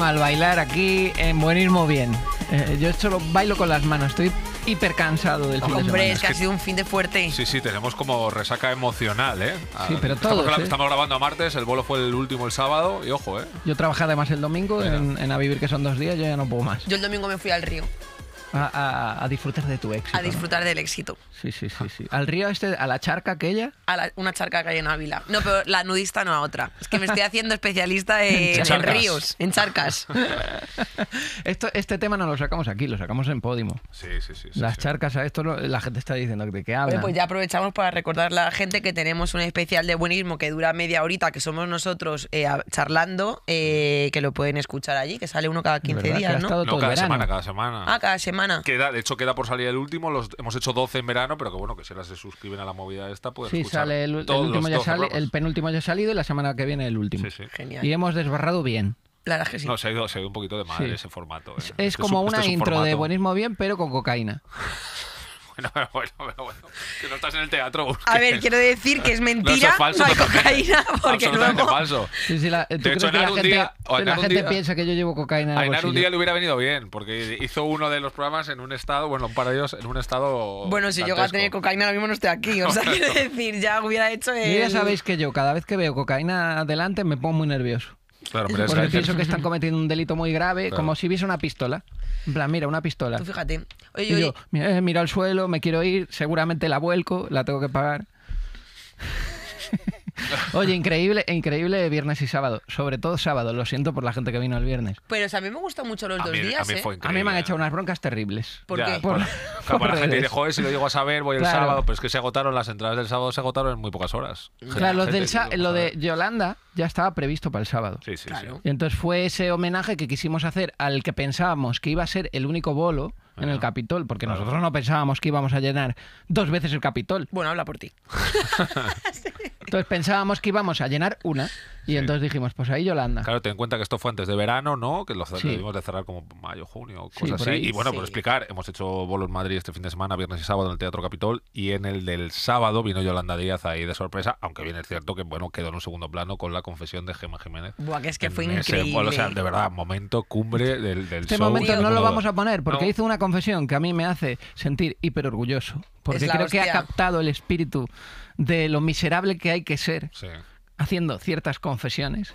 al bailar aquí en Buenismo Bien. Eh, yo solo bailo con las manos, estoy hiper cansado del fin Hombre, es que ha sido un fin de fuerte. Sí, sí, tenemos como resaca emocional, ¿eh? sí, pero todo ¿eh? estamos, grabando a martes, el bolo fue el último el sábado y ojo, ¿eh? Yo trabajé además el domingo en, en, A Vivir, que son dos días, yo ya no puedo más. Yo el domingo me fui al río. A, disfrutar de tu éxito. A disfrutar del éxito. Sí, sí, sí, sí. ¿Al río este, a la charca aquella? A una charca que hay en Ávila. No, pero la nudista no a otra. Es que me estoy haciendo especialista en, ríos, en charcas. Esto, este tema no lo sacamos aquí, lo sacamos en Podimo. Sí, sí, sí. Las charcas, a esto la gente está diciendo de qué habla. Pues ya aprovechamos para recordar a la gente que tenemos un especial de buenismo que dura media horita, que somos nosotros eh, charlando, eh, que lo pueden escuchar allí, que sale uno cada 15 días, ¿no? cada semana, cada semana. Ah, cada semana Queda, de hecho, queda por salir el último. Los, hemos hecho 12 en verano, pero que bueno, que si ahora se suscriben a la movida esta, pues sí, sale el, el penúltimo ya ha salido y la semana que viene el último. Genial. Y hemos desbarrado bien. La que sí. No, se ha ido, un poquito de mal ese formato. ¿eh? Es, este como una este intro de buenismo bien, pero con cocaína. bueno, pero bueno, pero bueno. Que no estás en el teatro. A ver, quiero decir que es mentira. No, es falso, no hay cocaína porque falso. la, de hecho, que la gente, día, la gente piensa que yo llevo cocaína en A un día le hubiera venido bien porque hizo uno de los programas en un estado, bueno, para ellos, en un estado Bueno, si yo a tener cocaína ahora mismo no estoy aquí. O sea, quiero decir, ya hubiera hecho ya sabéis que yo cada vez que veo cocaína adelante me pongo muy nervioso pero pienso que están cometiendo un delito muy grave, como si viese una pistola. En plan, mira, una pistola. Tú fíjate. yo, mira, eh, al suelo, me quiero ir, seguramente la vuelco, la tengo que pagar. Oye, increíble, increíble viernes y sábado. Sobre todo sábado, lo siento por la gente que vino el viernes. Pero a mí me gustan mucho los dos días. ¿eh? A mí, me han hecho unas broncas terribles. ¿Por la gente dice, joder, si lo digo a saber, voy el sábado. Pero es que se agotaron las entradas del sábado, se agotaron en muy pocas horas. Claro, lo de Yolanda ya estaba previsto para el sábado. Sí, sí, sí. entonces fue ese homenaje que quisimos hacer al que pensábamos que iba a ser el único bolo en el Capitol, porque nosotros no pensábamos que íbamos a llenar dos veces el Capitol. Bueno, habla por ti. Entonces pensábamos que íbamos a llenar una y entonces dijimos, pues ahí Yolanda. Claro, ten en cuenta que esto fue antes de verano, ¿no? Que lo tuvimos de cerrar como mayo, junio, cosas así. Y bueno, por explicar, hemos hecho bolo en Madrid este fin de semana, viernes y sábado en el Teatro Capitol y en el del sábado vino Yolanda Díaz ahí de sorpresa, aunque bien es cierto que bueno, quedó en un segundo plano con la confesión de Gemma Jiménez. Buah, que es que fue increíble. o sea, de verdad, momento cumbre del, este momento no lo vamos a poner porque hizo una confesión que a mí me hace sentir hiper orgulloso, porque creo que ha captado el espíritu de lo miserable que hay que ser haciendo ciertas confesiones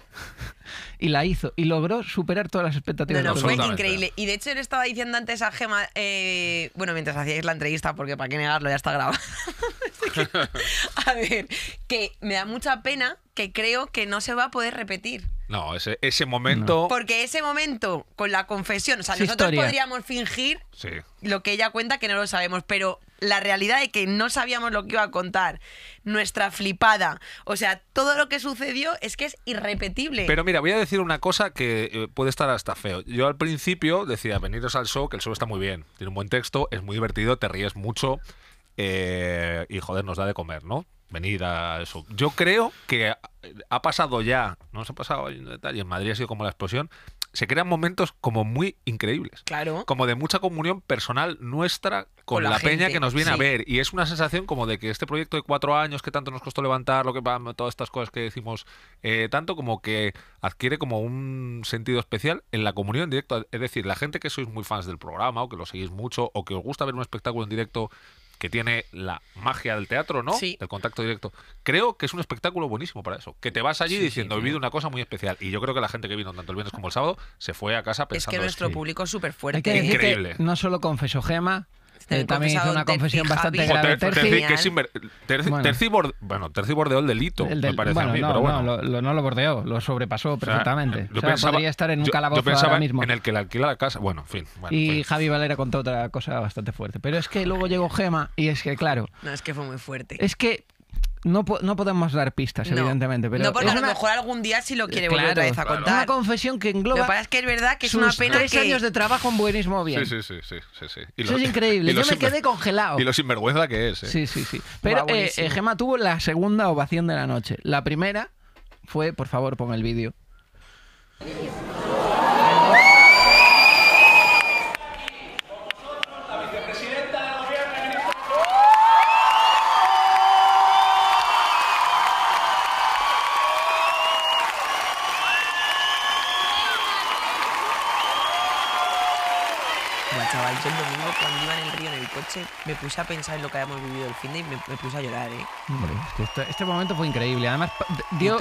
y la hizo y logró superar todas las expectativas. No, no, fue increíble. Y de hecho, le estaba diciendo antes a Gema, eh, bueno, mientras hacíais la entrevista, porque para qué negarlo, ya está grabado. a ver, que me da mucha pena que creo que no se va a poder repetir. No, ese, ese momento. Porque ese momento con la confesión, o sea, nosotros podríamos fingir lo que ella cuenta que no lo sabemos, pero la realidad de que no sabíamos lo que iba a contar, nuestra flipada, o sea, todo lo que sucedió es que es irrepetible. Pero mira, voy a decir una cosa que eh, puede estar hasta feo. Yo al principio decía, veniros al show, que el show está muy bien, tiene un buen texto, es muy divertido, te ríes mucho eh, y joder, nos da de comer, ¿no? Venir a eso. Yo creo que ha pasado ya, no se ha pasado detalle. en Madrid ha sido como la explosión, se crean momentos como muy increíbles. Claro. Como de mucha comunión personal nuestra con, la, peña que nos viene a ver. Y es una sensación como de que este proyecto de cuatro años que tanto nos costó levantar, lo que todas estas cosas que decimos, eh, tanto como que adquiere como un sentido especial en la comunión en directo. Es decir, la gente que sois muy fans del programa o que lo seguís mucho o que os gusta ver un espectáculo en directo que tiene la magia del teatro, ¿no? Sí. El contacto directo. Creo que es un espectáculo buenísimo para eso. Que te vas allí diciendo, he vivido una cosa muy especial. Y yo creo que la gente que vino tanto el viernes como el sábado se fue a casa pensando... Es que nuestro público es súper fuerte. ¿eh? Increíble. no solo confesó Gema, este eh, también hizo una confesión bastante grave. ¿eh? Terzi bordeó el delito, me parece a mí, no, pero bueno. No lo, bordeó, lo sobrepasó perfectamente. podría estar en un calabozo ahora mismo. en el que le alquila la casa. Bueno, en fin. y Javi Valera contó otra cosa bastante fuerte. Pero es que luego llegó Gema y es que, claro... No, es que fue muy fuerte. Es que no, no podemos dar pistas, evidentemente. Pero no, porque a lo mejor algún día si sí lo quiere eh, volver a contar. Es Una confesión que engloba. Lo que es que es verdad que es una pena tres años de trabajo en buenismo bien. Sí, sí, sí. sí, Eso es increíble. Yo me quedé congelado. Y lo sinvergüenza que es. ¿eh? Sí, sí, sí. Pero eh, eh Gema tuvo la segunda ovación de la noche. La primera fue, por favor, pon el vídeo. Yo el domingo, cuando iba en el río en el coche, me puse a pensar en lo que habíamos vivido el fin de y me, puse a llorar, ¿eh? Este, este, momento fue increíble. Además, dio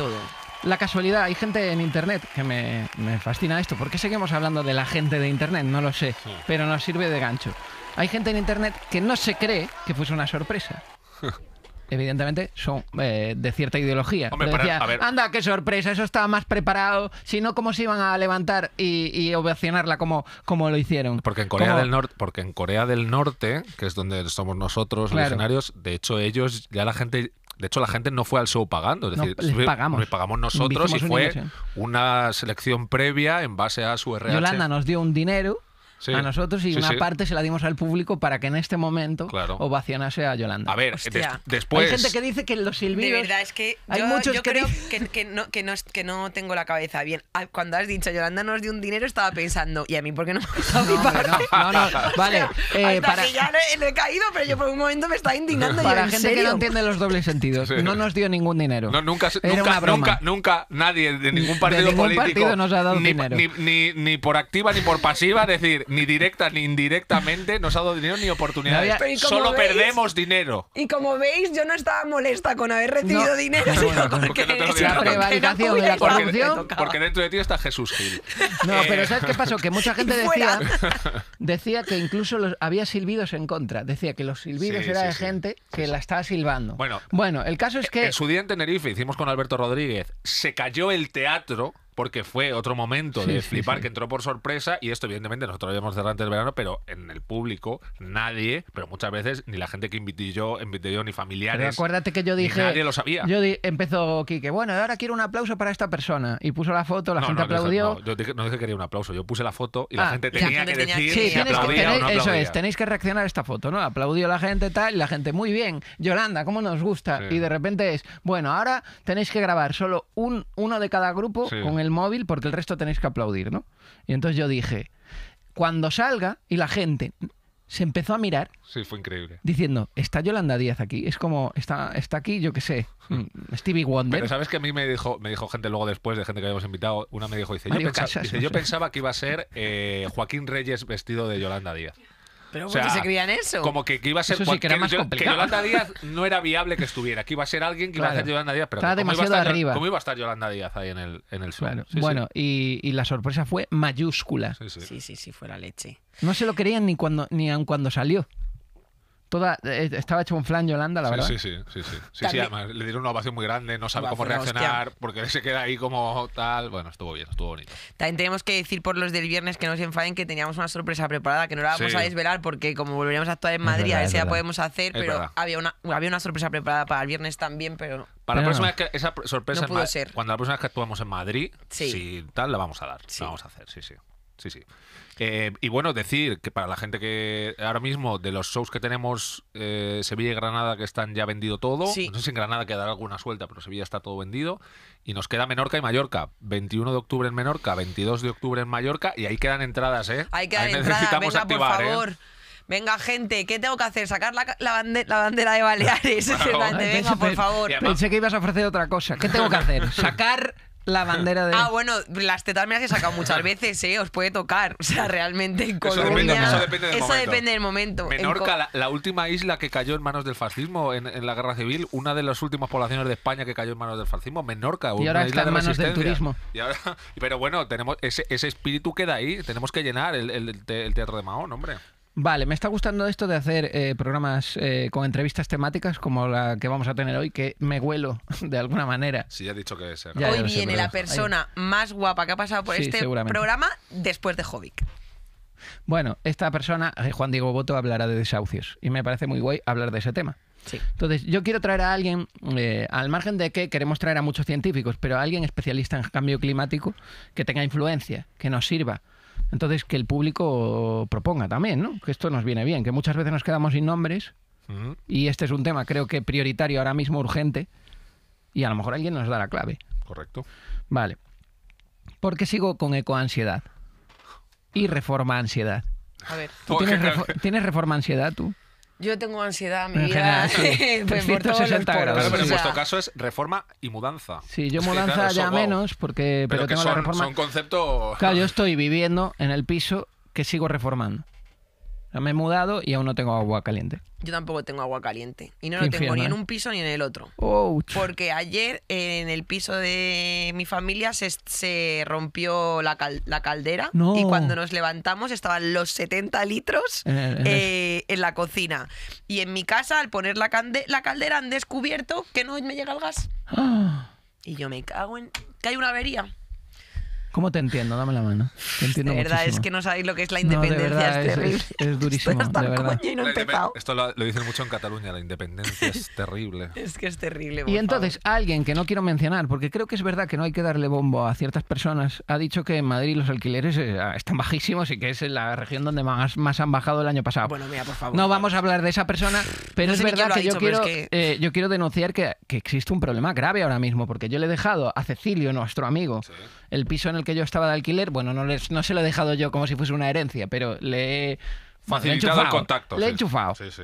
la casualidad. Hay gente en internet que me, fascina esto. ¿Por qué seguimos hablando de la gente de internet? No lo sé, pero nos sirve de gancho. Hay gente en internet que no se cree que fuese una sorpresa. evidentemente son eh, de cierta ideología. Hombre, decía, Anda, qué sorpresa, eso estaba más preparado, Si no, cómo se iban a levantar y, y como, como lo hicieron. Porque en Corea del Norte, porque en Corea del Norte, que es donde somos nosotros legionarios, de hecho ellos ya la gente de hecho, la gente no fue al show pagando. Es decir, les pagamos. pagamos nosotros y fue una, selección previa en base a su RH. Yolanda nos dio un dinero a nosotros y una parte se la dimos al público para que en este momento ovacionase a Yolanda. A ver, después... Hay gente que dice que los silbidos... De verdad, es que hay yo, muchos creo que, no, que, tengo la cabeza bien. Ah, cuando has dicho Yolanda nos dio un dinero, estaba pensando, ¿y a mí por qué no me no, No, no, vale. Eh, que ya le, he caído, pero yo por un momento me estaba indignando. Para la gente que no entiende los dobles sentidos, no nos dio ningún dinero. nunca, nunca, nunca, nadie de ningún partido nos ha dado dinero. Ni, ni por activa ni por pasiva, decir, ni directa ni indirectamente nos ha dado dinero ni oportunidad Solo perdemos dinero. Y como veis, yo no estaba molesta con haber recibido dinero. porque, dentro de ti está Jesús Gil. No, eh, pero ¿sabes qué pasó? Que mucha gente decía, decía que incluso los, había silbidos en contra. Decía que los silbidos eran era de gente que la estaba silbando. Bueno, bueno, el caso es eh, que... En su día en Tenerife hicimos con Alberto Rodríguez. Se cayó el teatro porque fue otro momento de flipar que entró por sorpresa y esto evidentemente nosotros lo habíamos cerrado antes del verano, pero en el público nadie, pero muchas veces ni la gente que invité yo, invité yo ni familiares. acuérdate que yo dije... Nadie lo sabía. Yo di empezó que bueno, ahora quiero un aplauso para esta persona y puso la foto, la gente aplaudió. no, yo no dije que quería un aplauso, yo puse la foto y la ah, gente tenía que decir tenéis, Eso es, tenéis que reaccionar a esta foto, ¿no? Aplaudió la gente tal, y la gente muy bien, Yolanda, ¿cómo nos gusta? Y de repente es, bueno, ahora tenéis que grabar solo un, uno de cada grupo con el móvil porque el resto tenéis que aplaudir, ¿no? Y entonces yo dije, cuando salga y la gente se empezó a mirar. Sí, fue increíble. Diciendo, está Yolanda Díaz aquí. Es como, está, está aquí, yo qué sé, mm, Stevie Wonder. Pero sabes que a mí me dijo, me dijo gente luego después de gente que habíamos invitado, una me dijo, dice, yo, pensaba, yo pensaba que iba a ser eh, Joaquín Reyes vestido de Yolanda Díaz. ¿Pero por qué se creían eso? Como que, iba a ser. Eso que Que Yolanda Díaz no era viable que estuviera. Que iba a ser alguien que iba a ser Yolanda Díaz. Pero Estaba demasiado iba a estar, arriba. ¿Cómo iba a estar Yolanda Díaz ahí en el, en el bueno, Y, y, la sorpresa fue mayúscula. Sí sí. sí, fue la leche. No se lo creían ni, cuando, ni aun cuando salió. Eh, estaba hecho un flan Yolanda, la verdad. Sí, sí, sí. Sí, sí, además le dieron una ovación muy grande, no sabe cómo reaccionar, porque se queda ahí como tal. Bueno, estuvo bien, estuvo bonito. También tenemos que decir por los del viernes que no se enfaden que teníamos una sorpresa preparada, que no la vamos a desvelar porque como volveríamos a actuar en Madrid, a ver si la podemos hacer, pero había una, había una sorpresa preparada para el viernes también, pero para no. esa sorpresa ser. cuando la próxima vez que actuamos en Madrid, sí. tal la vamos a dar, vamos a hacer, sí, sí. Sí, sí. Eh, y bueno, decir que para la gente que ahora mismo de los shows que tenemos, eh, Sevilla y Granada que están ya vendido todo, no sé si en Granada quedará alguna suelta, pero Sevilla está todo vendido, y nos queda Menorca y Mallorca, 21 de octubre en Menorca, 22 de octubre en Mallorca, y ahí quedan entradas, ¿eh? Ahí quedan ahí entradas, venga, por ¿eh? favor. Venga, gente, ¿qué tengo que hacer? Sacar la, bandera, de Baleares. Venga, por favor. Pensé que ibas a ofrecer otra cosa. ¿Qué tengo que hacer? Sacar la bandera de. Ah, bueno, las tetas me las he sacado muchas veces, ¿eh? Os puede tocar. O sea, realmente en Colombia. Eso depende, del, momento. Menorca, la, última isla que cayó en manos del fascismo en, la guerra civil, una de las últimas poblaciones de España que cayó en manos del fascismo, Menorca. Y ahora isla manos de del turismo. pero bueno, tenemos ese, ese espíritu queda ahí. Tenemos que llenar el, el teatro de Mahón, hombre. Vale, me está gustando esto de hacer eh, programas eh, con entrevistas temáticas como la que vamos a tener hoy, que me huelo de alguna manera. Sí, ya he dicho que es. ser. Hoy viene la persona más guapa que ha pasado por este programa después de Hobbit. Bueno, esta persona, eh, Juan Diego Boto, hablará de desahucios y me parece muy guay hablar de ese tema. Entonces, yo quiero traer a alguien, al margen de que queremos traer a muchos científicos, pero a alguien especialista en cambio climático que tenga influencia, que nos sirva entonces, que el público proponga también, ¿no? Que esto nos viene bien, que muchas veces nos quedamos sin nombres mm. y este es un tema, creo que prioritario, ahora mismo urgente, y a lo mejor alguien nos da la clave. Correcto. Vale. ¿Por qué sigo con ecoansiedad? Y reforma ansiedad. A ver. tienes reforma ansiedad tú? Yo tengo ansiedad, mi vida. 360 grados. pero en nuestro caso es reforma y mudanza. Sí, yo mudanza ya menos, porque pero, tengo la reforma. Son conceptos. Claro, yo estoy viviendo en el piso que sigo reformando. No Me he mudado y aún no tengo agua caliente. Yo tampoco tengo agua caliente. Y no lo tengo ni en ¿eh? un piso ni en el otro. Porque ayer en el piso de mi familia se, rompió la, caldera. Y cuando nos levantamos estaban los 70 litros eh, en, la cocina. Y en mi casa, al poner la, caldera, han descubierto que no me llega el gas. ¡Ah! Y yo me cago en... que hay una avería. ¿Cómo te entiendo? Dame la mano. Te verdad, es que no sabéis lo que es la independencia, es terrible. Es, durísimo, Esto lo, dicen mucho en Cataluña, la independencia es terrible. Es que es terrible. y entonces, alguien que no quiero mencionar, porque creo que es verdad que no hay que darle bombo a ciertas personas, ha dicho que en Madrid los alquileres eh, están bajísimos y que es la región donde más, han bajado el año pasado. Bueno, mira, por favor. No vamos a hablar de esa persona, pero es verdad que, eh, yo quiero, denunciar que, existe un problema grave ahora mismo, porque yo le he dejado a Cecilio, nuestro amigo, el piso en el que yo estaba de alquiler, bueno, no, les, no se lo he dejado yo como si fuese una herencia, pero le he... Facilitado enchufado, el contacto. Le he enchufado. Sí, sí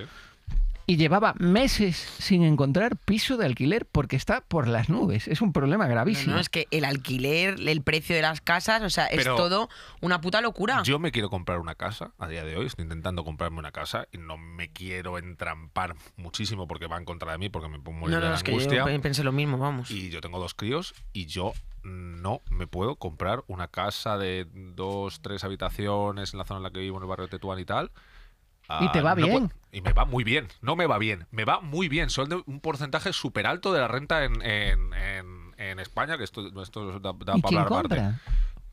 y llevaba meses sin encontrar piso de alquiler porque está por las nubes. Es un problema gravísimo. No, es que el alquiler, el precio de las casas, o sea, es todo una puta locura. Yo me quiero comprar una casa a día de hoy, estoy intentando comprarme una casa y no me quiero entrampar muchísimo porque va en contra de mí, porque me pongo no, la es angustia. Que yo pensé lo mismo, vamos. Y yo tengo dos críos y yo no me puedo comprar una casa de dos, tres habitaciones en la zona en la que vivo, en el barrio de Tetuán y tal Ah, y te va pues, bien. y me va muy bien. No me va bien. Me va muy bien. Son de un porcentaje súper alto de la renta en, en, en, España, que esto, da, para hablar compra?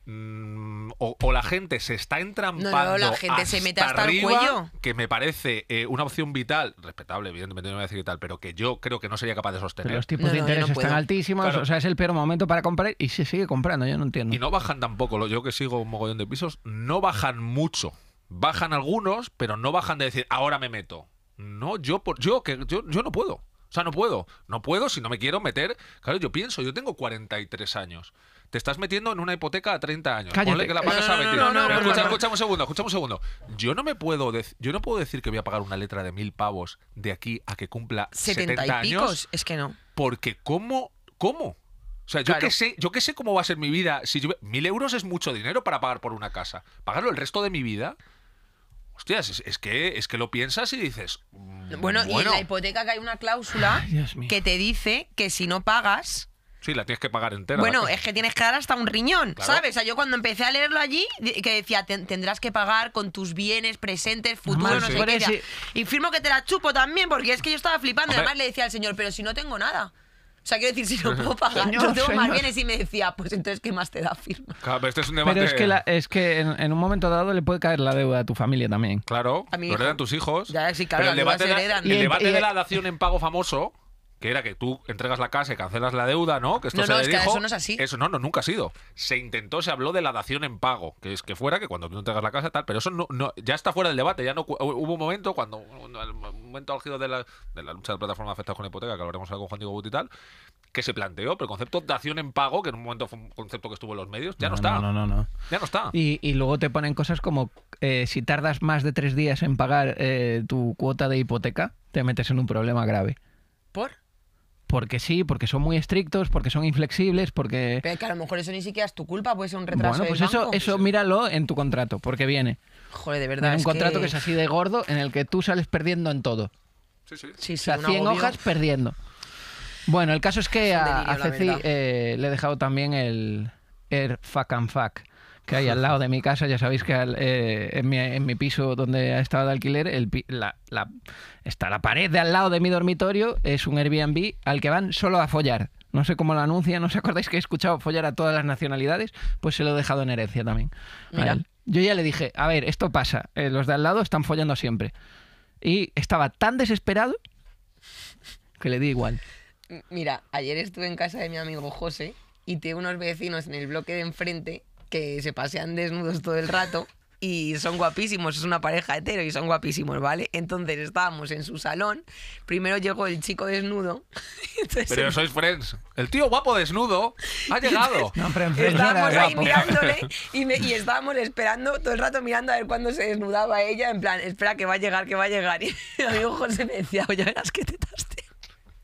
Mm, o, la gente se está entrampando la gente se mete hasta el cuello que me parece eh, una opción vital respetable evidentemente no voy a decir tal pero que yo creo que no sería capaz de sostener los tipos de interés están altísimos o sea es el peor momento para comprar y se sigue comprando yo no entiendo y no bajan tampoco yo que sigo un mogollón de pisos no bajan mucho bajan algunos, pero no bajan de decir, ahora me meto. No, yo, yo, que, yo, no puedo. O sea, no puedo. No puedo si no me quiero meter. Claro, yo pienso, yo tengo 43 años. Te estás metiendo en una hipoteca a 30 años. Cállate. que la pagas a 20. No, no, escucha, un segundo, escucha un segundo. Yo no me puedo yo no puedo decir que voy a pagar una letra de mil pavos de aquí a que cumpla 70, años. Es que no. Porque cómo, cómo. O sea, yo qué sé, yo que sé cómo va a ser mi vida. Si mil euros es mucho dinero para pagar por una casa. Pagarlo el resto de mi vida es, que, es que lo piensas y dices. Mm, bueno, y en la hipoteca que hay una cláusula que te dice que si no pagas. Sí, la tienes que pagar entera. Bueno, es que tienes que dar hasta un riñón, ¿sabes? O sea, yo cuando empecé a leerlo allí, que decía, tendrás que pagar con tus bienes presentes, futuros, no sé qué. Y firmo que te la chupo también, porque es que yo estaba flipando. Además le decía al señor, pero si no tengo nada. O sea, quiero decir, si no puedo pagar, señor, no tengo más bienes y me decía, pues entonces, ¿qué más te da firma? Claro, pero este es un debate... Pero es que, la, es que en, en, un momento dado le puede caer la deuda a tu familia también. Claro, lo heredan tus hijos. Ya, sí, claro, pero el debate, de, el debate de la dación en pago famoso que era que tú entregas la casa y cancelas la deuda, ¿no? Que esto no, no, es eso no es así. Eso no, no, nunca ha sido. Se intentó, se habló de la dación en pago, que es que fuera que cuando tú entregas la casa tal, pero eso no, no ya está fuera del debate, ya no hubo un momento cuando un, momento álgido de la, de la lucha de plataformas afectadas con la hipoteca, que hablaremos algo con Juan Diego y tal, que se planteó, pero el concepto dación en pago, que en un momento fue un concepto que estuvo en los medios, ya no, está. No, no, no. Ya no está. Y, luego te ponen cosas como eh, si tardas más de tres días en pagar eh, tu cuota de hipoteca, te metes en un problema grave. ¿Por? porque sí, porque son muy estrictos, porque son inflexibles, porque... Pero que a lo mejor eso ni siquiera es tu culpa, puede ser un retraso Bueno, pues eso, eso míralo en tu contrato, porque viene. Joder, de verdad. un contrato que... es así de gordo en el que tú sales perdiendo en todo. Sí, sí. sí, sí o sea, 100 hojas perdiendo. Bueno, el caso es que a, Ceci eh, le he dejado también el Air Fuck and Fuck que hay al lado de mi casa. Ya sabéis que eh, en, mi, piso donde ha estado de alquiler, el, la, está la pared de al lado de mi dormitorio, es un Airbnb al que van solo a follar. No sé cómo lo anuncia, no os acordáis que he escuchado follar a todas las nacionalidades, pues se lo he dejado en herencia también. Yo ya le dije, a ver, esto pasa, eh, los de al lado están follando siempre. Y estaba tan desesperado que le di igual. Mira, ayer estuve en casa de mi amigo José y tengo unos vecinos en el bloque de enfrente que se pasean desnudos todo el rato y son guapísimos, es una pareja hetero y son guapísimos, ¿vale? Entonces estábamos en su salón, primero llegó el chico desnudo. Pero sois friends. El tío guapo desnudo ha llegado. estábamos mirándole y, me, estábamos esperando todo el rato mirando a ver cuándo se desnudaba ella, en plan, espera que va a llegar, que va a llegar. Y mi amigo José me decía, oye, verás que te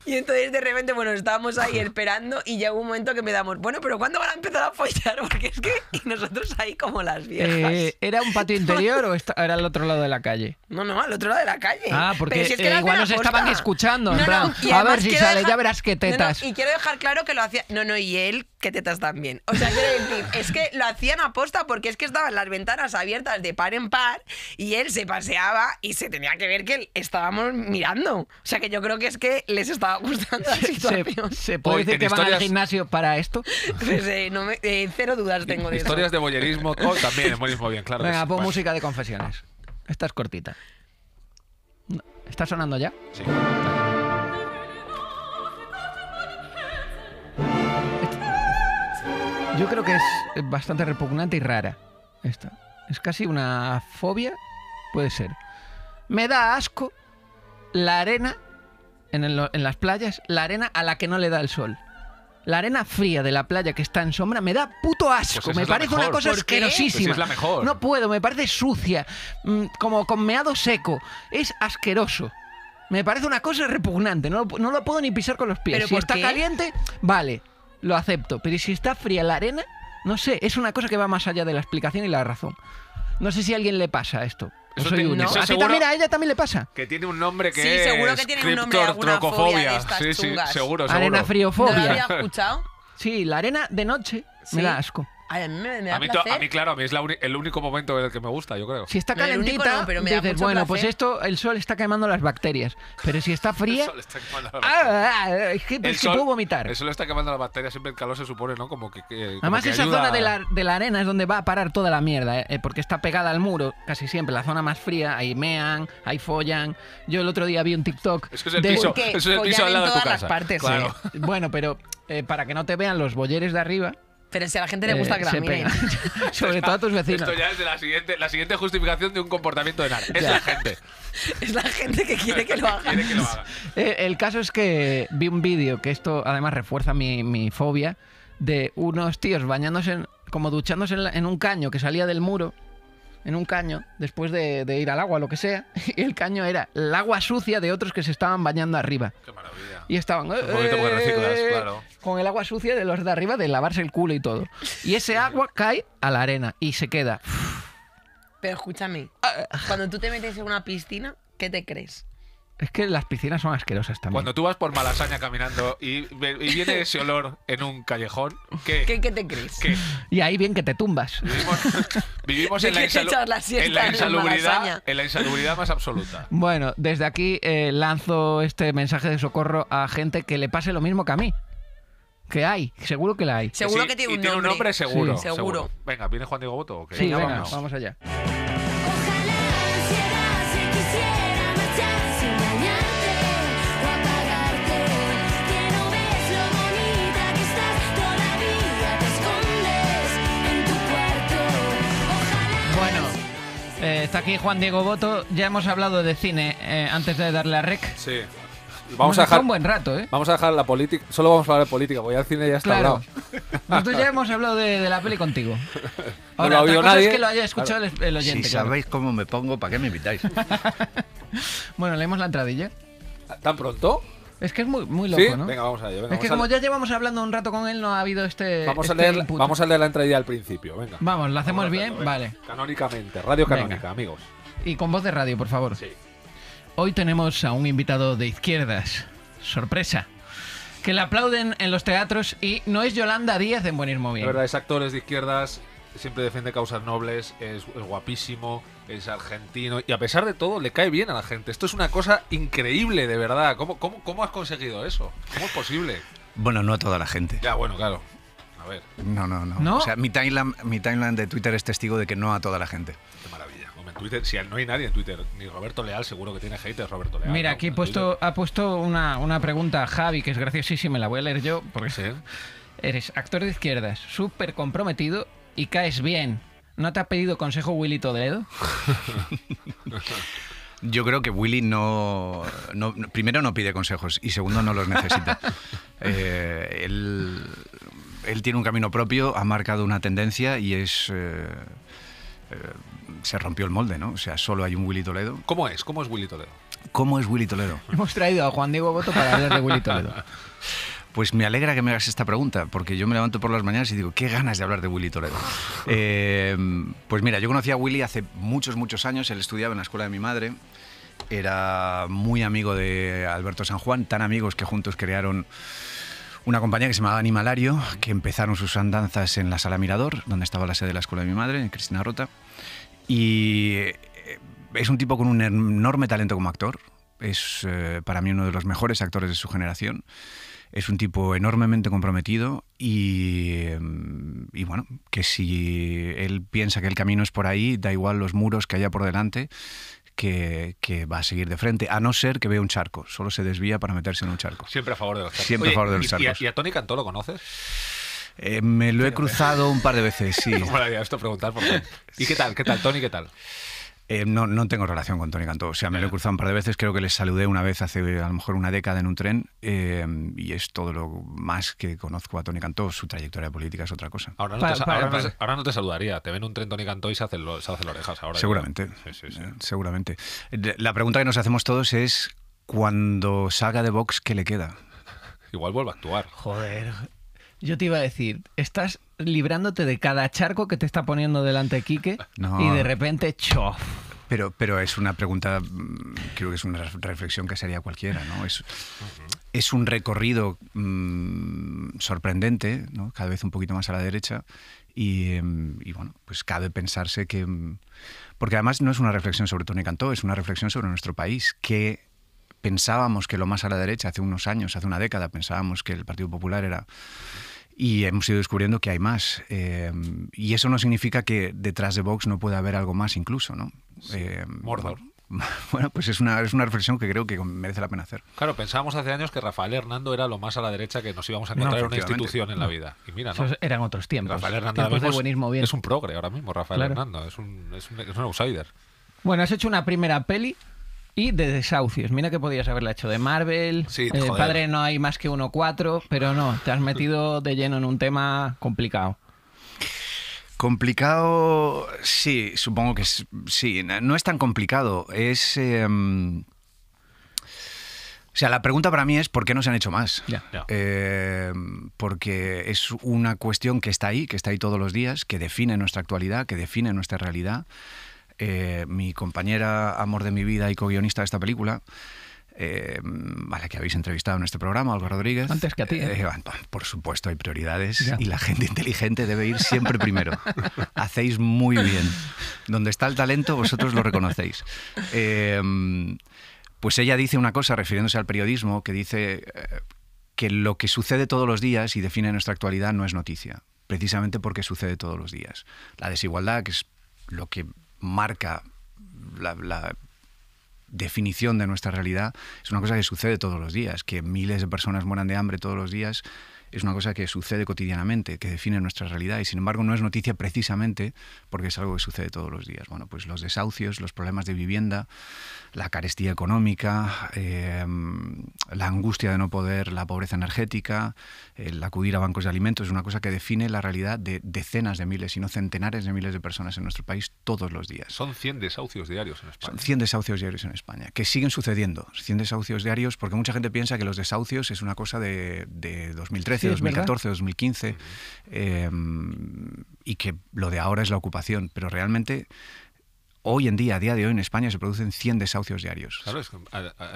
y entonces de repente, bueno, estábamos ahí esperando y llegó un momento que me damos, bueno, pero ¿cuándo van a empezar a follar? Porque es que nosotros ahí como las viejas. Eh, ¿Era un patio interior o era al otro lado de la calle? No, no, al otro lado de la calle. Ah, porque es eh, igual nos estaban escuchando. en plan, a ver si sale, ya verás qué tetas. y quiero dejar claro que lo hacía. No, no, y él que tetas tan bien. O sea, quiero decir, es que lo hacían aposta porque es que estaban las ventanas abiertas de par en par y él se paseaba y se tenía que ver que estábamos mirando. O sea, que yo creo que es que les estaba gustando la situación. ¿Se, puede decir que al gimnasio para esto? Pues, eh, no me, eh, cero dudas tengo de Historias de bollerismo, también, bollerismo bien, claro. Venga, pon música de confesiones. Esta es cortita. ¿Está sonando ya? Sí. Yo creo que es eh, bastante repugnante y rara esta. Es casi una fobia, puede ser. Me da asco la arena en, las playas, la arena a la que no le da el sol. La arena fría de la playa que está en sombra me da puto asco. Pues me parece una cosa pues asquerosísima. mejor. No puedo, me parece sucia, mm, como con meado seco. Es asqueroso. Me parece una cosa repugnante. No, lo puedo ni pisar con los pies. ¿Pero si está caliente, vale lo acepto. Pero si está fría la arena, no sé, es una cosa que va más allá de la explicación y la razón. No sé si a alguien le pasa esto. Eso soy tiene, ¿A, a ella también le pasa. Que tiene un nombre que sí, seguro que tiene un nombre alguna sí, sí, seguro, Arena friofobia. escuchado? Sí, la arena de noche me da asco. A mí, claro, a mí es el único momento en el que me gusta, yo creo. Si está calentita, pero me dices, bueno, pues esto, el sol está quemando las bacterias. Pero si está fría. el sol está quemando las ah, ah, bacterias. Ah, es que, vomitar. El sol está quemando las bacterias, siempre el calor se supone, ¿no? Como que. Además, esa zona de la, arena es donde va a parar toda la mierda, eh, eh, porque está pegada al muro casi siempre, la zona más fría. Ahí mean, ahí follan. Yo el otro día vi un TikTok. Eso es el de, piso, eso es piso al lado de tu casa. Eh. Bueno, pero para que no te vean los bolleres de arriba pero si a la gente le eh, gusta que la Sobre todo a tus vecinos. Esto ya es de la siguiente, la siguiente justificación de un comportamiento de nada. Es la gente. Es la gente que quiere que lo haga. Eh, el caso es que vi un vídeo, que esto además refuerza mi, fobia, de unos tíos bañándose, como duchándose en un caño que salía del muro en un caño después de, ir al agua, lo que sea, y el caño era el agua sucia de otros que se estaban bañando arriba. Qué maravilla. Y estaban eh, con el agua sucia de los de arriba de lavarse el culo y todo. Y ese agua cae a la arena y se queda. Pero escúchame, ah. cuando tú te metes en una piscina, ¿qué te crees? Es que las piscinas son asquerosas también. Cuando tú vas por Malasaña caminando y, viene ese olor en un callejón, ¿qué? ¿Qué, te crees? Y ahí bien que te tumbas. Vivimos, en, la insalubridad, en, la insalubridad, más absoluta. Bueno, desde aquí eh, lanzo este mensaje de socorro a gente que le pase lo mismo que a mí. Que hay, seguro que la hay. Seguro que tiene un, nombre. Tiene un nombre seguro, Venga, ¿viene Juan Diego Boto o Sí, vamos allá. Eh, está aquí Juan Diego Boto. Ya hemos hablado de cine eh, antes de darle a rec. Sí. Vamos a dejar un buen rato, ¿eh? Vamos a dejar la política. Solo vamos a hablar de política, Voy ya el cine ya está hablado. Nosotros ya hemos hablado de, la peli contigo. Ahora, no lo es que lo haya escuchado el, oyente. Si sabéis cómo me pongo, ¿para qué me invitáis? bueno, leemos la entradilla. ¿Tan pronto? Es que es muy, muy loco, ¿Sí? Venga, vamos a ello. es que como ya llevamos hablando un rato con él, no ha habido este. Vamos, a, este leer, la entrevista al principio, venga. Vamos, ¿lo hacemos bien? Vale. Canónicamente, radio canónica, amigos. Y con voz de radio, por favor. Sí. Hoy tenemos a un invitado de izquierdas. Sorpresa. Que le aplauden en los teatros y no es Yolanda Díaz en buenísimo Bien. La verdad, es actores de izquierdas siempre defiende causas nobles, es, guapísimo, es argentino y a pesar de todo le cae bien a la gente. Esto es una cosa increíble, de verdad. ¿Cómo, cómo, has conseguido eso? ¿Cómo es posible? Bueno, no a toda la gente. Ya, bueno, claro. A ver. No, no, no. O sea, mi timeline, mi timeline de Twitter es testigo de que no a toda la gente. Qué maravilla. si no hay nadie en Twitter, ni Roberto Leal, seguro que tiene haters Roberto Leal. Mira, aquí puesto, ha puesto una, pregunta a Javi, que es graciosísima, la voy a leer yo, porque eres actor de izquierdas, súper comprometido y caes bien, ¿no te ha pedido consejo Willy Toledo? Yo creo que Willy no, Primero, no pide consejos y segundo, no los necesita. Eh, él, tiene un camino propio, ha marcado una tendencia y es. Eh, eh, se rompió el molde, ¿no? O sea, solo hay un Willy Toledo. ¿Cómo es? ¿Cómo es Willy Toledo? ¿Cómo es Willy Toledo? Hemos traído a Juan Diego Boto para hablar de Willy Toledo. Pues me alegra que me hagas esta pregunta, porque yo me levanto por las mañanas y digo, qué ganas de hablar de Willy Toledo. Eh, pues mira, yo conocí a Willy hace muchos, muchos años, él estudiaba en la escuela de mi madre, era muy amigo de Alberto San Juan, tan amigos que juntos crearon una compañía que se llamaba Animalario, que empezaron sus andanzas en la sala Mirador, donde estaba la sede de la escuela de mi madre, en Cristina Rota. Y eh, es un tipo con un enorme talento como actor. Es eh, para mí uno de los mejores actores de su generación. Es un tipo enormemente comprometido em, y, bueno, que si él piensa que el camino es por ahí, da igual los muros que haya por delante, que, va a seguir de frente, a no ser que vea un charco. Solo se desvía para meterse en un charco. Siempre a favor de los charcos. Siempre a favor de los charcos. ¿Y a, Tony Cantó lo conoces? Eh, me lo he cruzado un par de veces, sí. preguntar por ¿Y qué tal? ¿Qué tal, Tony? ¿Qué tal? Eh, no, tengo relación con Tony Cantó. O sea, me lo he cruzado un par de veces. Creo que les saludé una vez hace a lo mejor una década en un tren. Eh, y es todo lo más que conozco a Tony Cantó. Su trayectoria política es otra cosa. Ahora no, te, saludaría. Te ven un tren Tony Cantó y se hacen, las orejas ahora. Seguramente. Eh, seguramente. La pregunta que nos hacemos todos es: cuando salga de Vox, ¿qué le queda? Igual vuelve a actuar. Joder. Yo te iba a decir, estás librándote de cada charco que te está poniendo delante Quique y de repente chof. Pero, pero es una pregunta, mm, creo que es una reflexión que sería cualquiera, ¿no? Es, es un recorrido mm, sorprendente, ¿no? cada vez un poquito más a la derecha, y, em, y, bueno, pues cabe pensarse que... Mm, porque además no es una reflexión sobre Tony Cantó, es una reflexión sobre nuestro país, que pensábamos que lo más a la derecha hace unos años, hace una década, pensábamos que el Partido Popular era y hemos ido descubriendo que hay más. Eh, y eso no significa que detrás de Vox no pueda haber algo más incluso, ¿no? Eh, Mordor. Bueno, pues es una, reflexión que creo que merece la pena hacer. Claro, pensábamos hace años que Rafael Hernando era lo más a la derecha que nos íbamos a encontrar en una institución en la vida. Y mira, ¿no? eran otros tiempos. Rafael Hernando es, un progre ahora mismo, Rafael Hernando. Es es un outsider. Bueno, has hecho una primera peli de desahucios. Mira que podías haberla hecho de Marvel, sí, eh, Padre no hay más que uno cuatro, pero no, te has metido de lleno en un tema complicado. Complicado, sí, supongo que sí, no es tan complicado, es... Em, o sea, la pregunta para mí es por qué no se han hecho más. Em, porque es una cuestión que está ahí, que está ahí todos los días, que define nuestra actualidad, que define nuestra realidad. Eh, mi compañera, amor de mi vida y co-guionista de esta película, eh, a la que habéis entrevistado en este programa, Álvaro Rodríguez. Antes que a ti. ¿eh? Eh, por supuesto, hay prioridades y la gente inteligente debe ir siempre primero. Hacéis muy bien. Donde está el talento, vosotros lo reconocéis. pues ella dice una cosa, refiriéndose al periodismo, que dice que lo que sucede todos los días y define nuestra actualidad no es noticia, precisamente porque sucede todos los días. La desigualdad, que es lo que marca la, definición de nuestra realidad es una cosa que sucede todos los días, que miles de personas mueran de hambre todos los días es una cosa que sucede cotidianamente, que define nuestra realidad y sin embargo no es noticia precisamente porque es algo que sucede todos los días. Bueno, pues los desahucios, los problemas de vivienda, la carestía económica, em, la angustia de no poder, la pobreza energética, el acudir a bancos de alimentos, es una cosa que define la realidad de decenas de miles, si no centenares de miles de personas en nuestro país todos los días. Son 100 desahucios diarios en España. Son 100 desahucios diarios en España, que siguen sucediendo. 100 desahucios diarios porque mucha gente piensa que los desahucios es una cosa de, de 2013 2014, 2015, em, y que lo de ahora es la ocupación, pero realmente hoy en día, a día de hoy en España, se producen 100 desahucios diarios. Claro,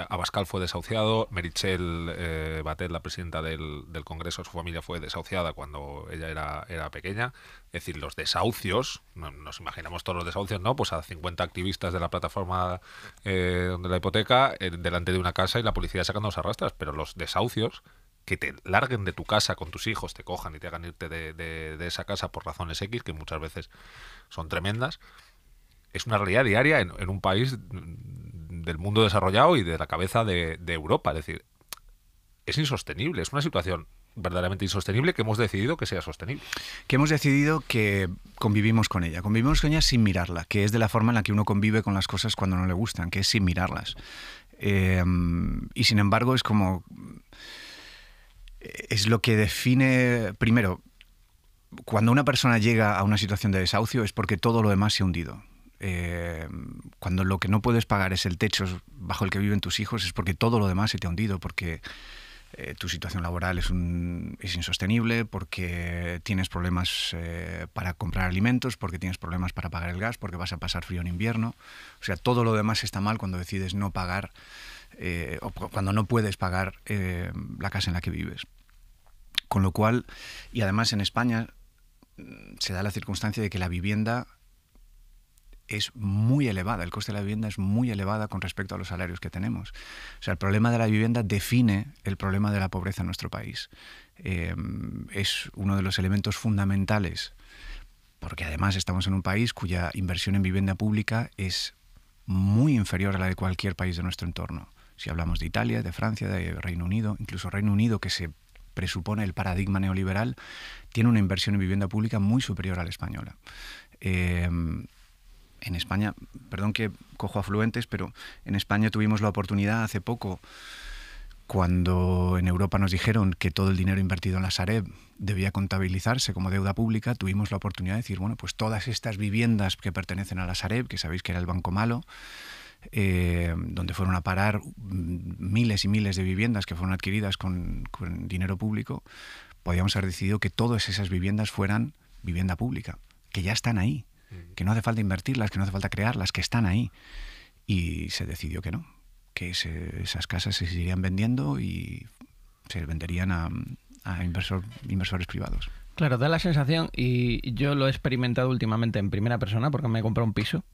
Abascal fue desahuciado, Merichel eh, Batet, la presidenta del, Congreso, su familia fue desahuciada cuando ella era, pequeña. Es decir, los desahucios, nos imaginamos todos los desahucios, ¿no? Pues a 50 activistas de la plataforma eh, de la hipoteca eh, delante de una casa y la policía sacando los arrastras, pero los desahucios que te larguen de tu casa con tus hijos, te cojan y te hagan irte de, esa casa por razones X, que muchas veces son tremendas, es una realidad diaria en, un país del mundo desarrollado y de la cabeza de, Europa. Es decir, es insostenible, es una situación verdaderamente insostenible que hemos decidido que sea sostenible. Que hemos decidido que convivimos con ella, convivimos con ella sin mirarla, que es de la forma en la que uno convive con las cosas cuando no le gustan, que es sin mirarlas. Eh, y sin embargo es como es lo que define, primero, cuando una persona llega a una situación de desahucio es porque todo lo demás se ha hundido. Eh, cuando lo que no puedes pagar es el techo bajo el que viven tus hijos es porque todo lo demás se te ha hundido, porque eh, tu situación laboral es, insostenible, porque tienes problemas eh, para comprar alimentos, porque tienes problemas para pagar el gas, porque vas a pasar frío en invierno. O sea, todo lo demás está mal cuando decides no pagar o cuando no puedes pagar la casa en la que vives. Con lo cual, y además en España mm, se da la circunstancia de que la vivienda es muy elevada, el coste de la vivienda es muy elevada con respecto a los salarios que tenemos. O sea, el problema de la vivienda define el problema de la pobreza en nuestro país. Eh, es uno de los elementos fundamentales, porque además estamos en un país cuya inversión en vivienda pública es muy inferior a la de cualquier país de nuestro entorno. Si hablamos de Italia, de Francia, de Reino Unido, incluso Reino Unido que se presupone el paradigma neoliberal, tiene una inversión en vivienda pública muy superior a la española. Em, en España, perdón que cojo afluentes, pero en España tuvimos la oportunidad hace poco, cuando en Europa nos dijeron que todo el dinero invertido en la Sareb debía contabilizarse como deuda pública, tuvimos la oportunidad de decir, bueno, pues todas estas viviendas que pertenecen a la Sareb, que sabéis que era el banco malo, eh, donde fueron a parar mm, miles y miles de viviendas que fueron adquiridas con, dinero público, podíamos haber decidido que todas esas viviendas fueran vivienda pública, que ya están ahí, que no hace falta invertirlas, que no hace falta crearlas, que están ahí. Y se decidió que no, que esas casas se seguirían vendiendo y se venderían a, inversores privados. Claro, da la sensación, y yo lo he experimentado últimamente en primera persona porque me he comprado un piso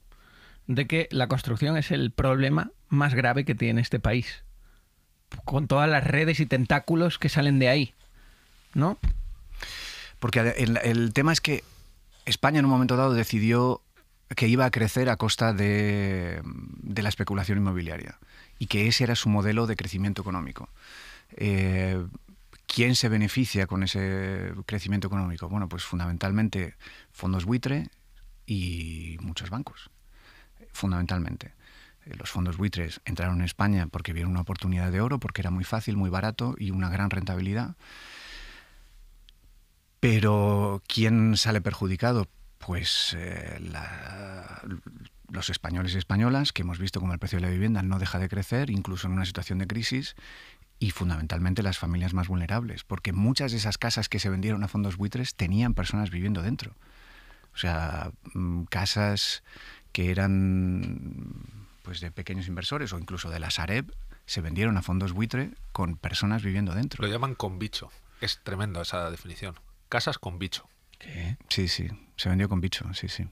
de que la construcción es el problema más grave que tiene este país, con todas las redes y tentáculos que salen de ahí, ¿no? Porque el, tema es que España en un momento dado decidió que iba a crecer a costa de, la especulación inmobiliaria y que ese era su modelo de crecimiento económico. Eh, ¿Quién se beneficia con ese crecimiento económico? Bueno, pues fundamentalmente fondos buitre y muchos bancos fundamentalmente. Eh, los fondos buitres entraron en España porque vieron una oportunidad de oro, porque era muy fácil, muy barato y una gran rentabilidad. Pero ¿quién sale perjudicado? Pues eh, los españoles y españolas, que hemos visto cómo el precio de la vivienda no deja de crecer, incluso en una situación de crisis, y fundamentalmente las familias más vulnerables, porque muchas de esas casas que se vendieron a fondos buitres tenían personas viviendo dentro. O sea, mm, casas que eran pues de pequeños inversores o incluso de la Sareb se vendieron a fondos buitre con personas viviendo dentro. Lo llaman con bicho. Es tremenda esa definición. Casas con bicho. ¿Qué? Sí, sí. Se vendió con bicho, sí, sí.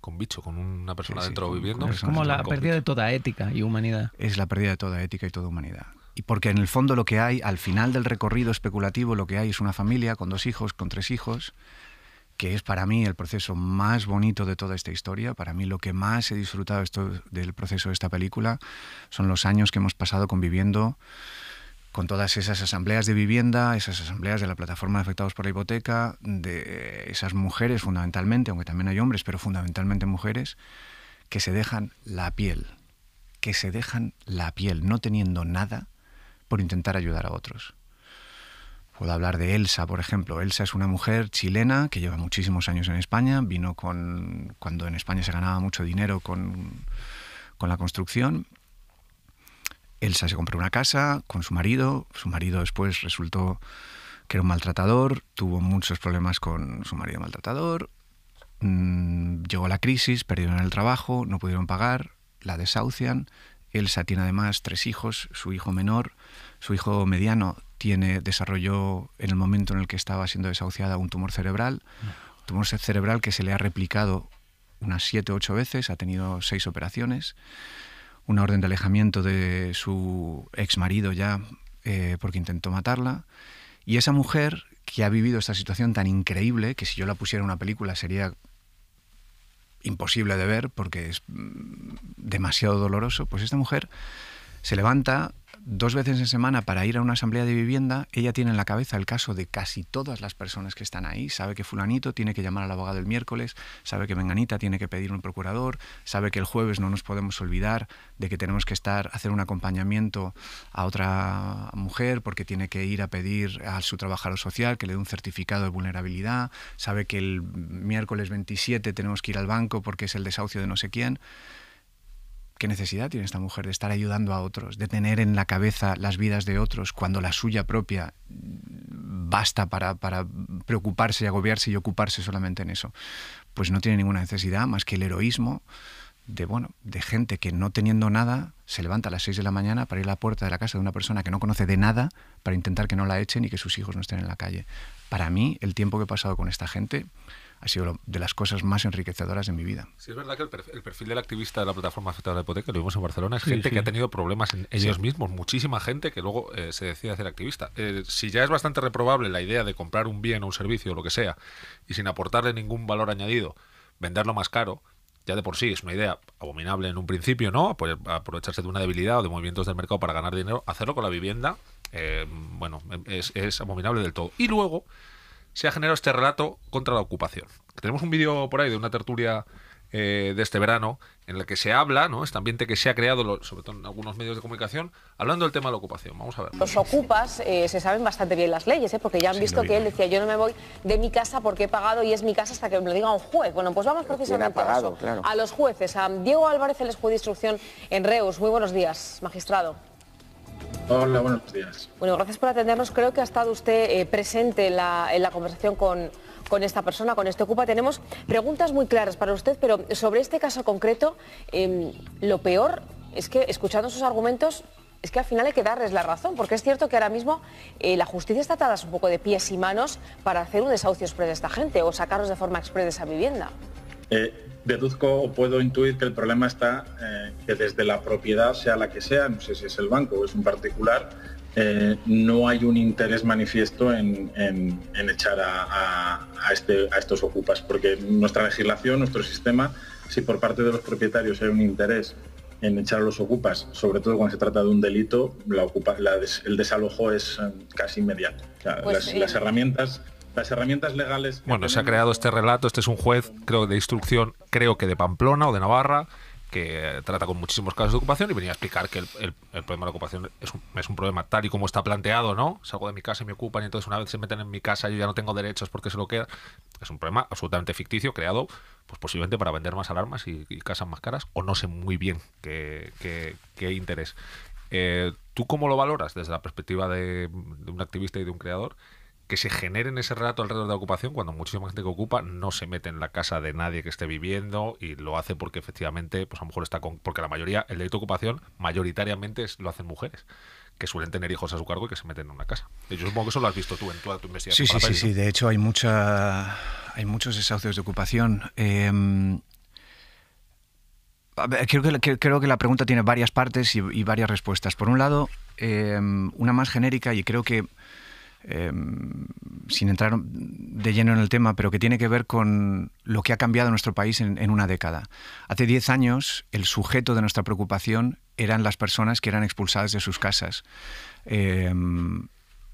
Con bicho, con una persona dentro viviendo. Es como la pérdida de toda ética y humanidad. Es la pérdida de toda ética y toda humanidad. Y porque en el fondo lo que hay, al final del recorrido especulativo, lo que hay es una familia con dos hijos, con tres hijos, que es para mí el proceso más bonito de toda esta historia. Para mí lo que más he disfrutado del proceso de esta película son los años que hemos pasado conviviendo con todas esas asambleas de vivienda, esas asambleas de la plataforma de afectados por la hipoteca, de esas mujeres fundamentalmente, aunque también hay hombres, pero fundamentalmente mujeres, que se dejan la piel, que se dejan la piel no teniendo nada por intentar ayudar a otros. Puedo hablar de Elsa, por ejemplo. Elsa es una mujer chilena que lleva muchísimos años en España, vino con, cuando en España se ganaba mucho dinero con, con la construcción. Elsa se compró una casa con su marido, su marido después resultó que era un maltratador, tuvo muchos problemas con su marido maltratador, mm, llegó la crisis, perdieron el trabajo, no pudieron pagar, la desahucian, Elsa tiene además tres hijos, su hijo menor, su hijo mediano tiene, desarrolló en el momento en el que estaba siendo desahuciada un tumor cerebral, un mm. tumor cerebral que se le ha replicado unas siete o ocho veces, ha tenido seis operaciones, una orden de alejamiento de su ex marido ya eh, porque intentó matarla, y esa mujer que ha vivido esta situación tan increíble, que si yo la pusiera en una película sería imposible de ver porque es mm, demasiado doloroso, pues esta mujer se levanta dos veces en semana para ir a una asamblea de vivienda, ella tiene en la cabeza el caso de casi todas las personas que están ahí, sabe que fulanito tiene que llamar al abogado el miércoles, sabe que Menganita tiene que pedir un procurador, sabe que el jueves no nos podemos olvidar de que tenemos que estar hacer un acompañamiento a otra mujer porque tiene que ir a pedir a su trabajador social que le dé un certificado de vulnerabilidad, sabe que el miércoles 27 tenemos que ir al banco porque es el desahucio de no sé quién. ¿Qué necesidad tiene esta mujer de estar ayudando a otros, de tener en la cabeza las vidas de otros cuando la suya propia mm, basta para, preocuparse y agobiarse y ocuparse solamente en eso? Pues no tiene ninguna necesidad más que el heroísmo de, bueno, de gente que no teniendo nada se levanta a las 6 de la mañana para ir a la puerta de la casa de una persona que no conoce de nada para intentar que no la echen y que sus hijos no estén en la calle. Para mí, el tiempo que he pasado con esta gente ha sido de las cosas más enriquecedoras de mi vida. Sí, es verdad que el perfil, del activista de la plataforma afectada de la hipoteca, lo vimos en Barcelona, es gente que ha tenido problemas en ellos mismos, muchísima gente que luego eh, se decide hacer activista. Eh, si ya es bastante reprobable la idea de comprar un bien o un servicio o lo que sea, y sin aportarle ningún valor añadido, venderlo más caro, ya de por sí es una idea abominable en un principio, ¿no? Pues aprovecharse de una debilidad o de movimientos del mercado para ganar dinero, hacerlo con la vivienda, eh, bueno, es abominable del todo. Y luego se ha generado este relato contra la ocupación. Tenemos un vídeo por ahí de una tertulia eh, de este verano en el que se habla, ¿no? este ambiente que se ha creado, sobre todo en algunos medios de comunicación, hablando del tema de la ocupación. Vamos a ver. Los ocupas eh, se saben bastante bien las leyes, ¿eh? porque ya han visto que él decía, yo no me voy de mi casa porque he pagado y es mi casa hasta que me lo diga un juez. Bueno, pues vamos precisamente a, eso, a los jueces, a Diego Álvarez, el juez de instrucción en Reus. Muy buenos días, magistrado. Hola, buenos días. Bueno, gracias por atendernos. Creo que ha estado usted eh, presente en la, conversación con, esta persona, con este Ocupa. Tenemos preguntas muy claras para usted, pero sobre este caso concreto, em, lo peor es que, escuchando sus argumentos, es que al final hay que darles la razón, porque es cierto que ahora mismo eh, la justicia está atada un poco de pies y manos para hacer un desahucio express de esta gente o sacarlos de forma express de esa vivienda. Eh, deduzco o puedo intuir que el problema está eh, que desde la propiedad, sea la que sea, no sé si es el banco o es un particular, eh, no hay un interés manifiesto en, echar a, este, a estos ocupas, porque nuestra legislación, nuestro sistema, si por parte de los propietarios hay un interés en echar a los ocupas, sobre todo cuando se trata de un delito, la ocupa, el desalojo es casi inmediato. Pues las herramientas las herramientas legales. bueno, se ha creado este relato, este es un juez, creo, de instrucción, creo que de Pamplona o de Navarra, que trata con muchísimos casos de ocupación y venía a explicar que el, problema de la ocupación es un, problema tal y como está planteado, ¿no? Salgo de mi casa y me ocupan y entonces una vez se meten en mi casa yo ya no tengo derechos porque se lo queda. Es un problema absolutamente ficticio creado pues posiblemente para vender más alarmas y, casas más caras o no sé muy bien qué, qué, interés. Eh, ¿Tú cómo lo valoras desde la perspectiva de un activista y de un creador? que se generen ese relato alrededor de ocupación cuando muchísima gente que ocupa no se mete en la casa de nadie que esté viviendo y lo hace porque efectivamente, pues a lo mejor está con. Porque la mayoría, el delito de ocupación, mayoritariamente lo hacen mujeres que suelen tener hijos a su cargo y que se meten en una casa. Yo supongo que eso lo has visto tú en toda tu investigación. Sí, sí, sí, De hecho, hay, mucha, hay muchos desahucios de ocupación. Em, creo, que, creo que la pregunta tiene varias partes y, varias respuestas. Por un lado, em, una más genérica y creo que Em, sin entrar de lleno en el tema, pero que tiene que ver con lo que ha cambiado nuestro país en, una década. Hace 10 años el sujeto de nuestra preocupación eran las personas que eran expulsadas de sus casas. Em,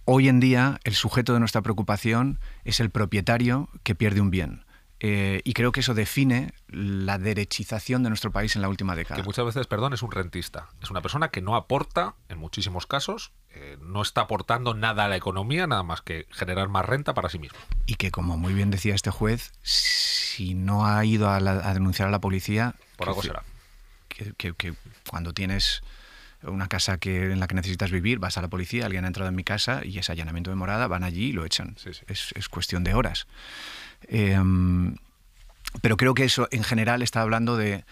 hoy en día el sujeto de nuestra preocupación es el propietario que pierde un bien. Eh, y creo que eso define la derechización de nuestro país en la última década. Que muchas veces, perdón, es un rentista. Es una persona que no aporta, en muchísimos casos, eh, no está aportando nada a la economía, nada más que generar más renta para sí mismo. Y que, como muy bien decía este juez, si no ha ido a, denunciar a la policía... Por algo será. Que, cuando tienes una casa que, en la que necesitas vivir, vas a la policía, alguien ha entrado en mi casa y es allanamiento de morada, van allí y lo echan. Es, cuestión de horas. Em, pero creo que eso en general está hablando de,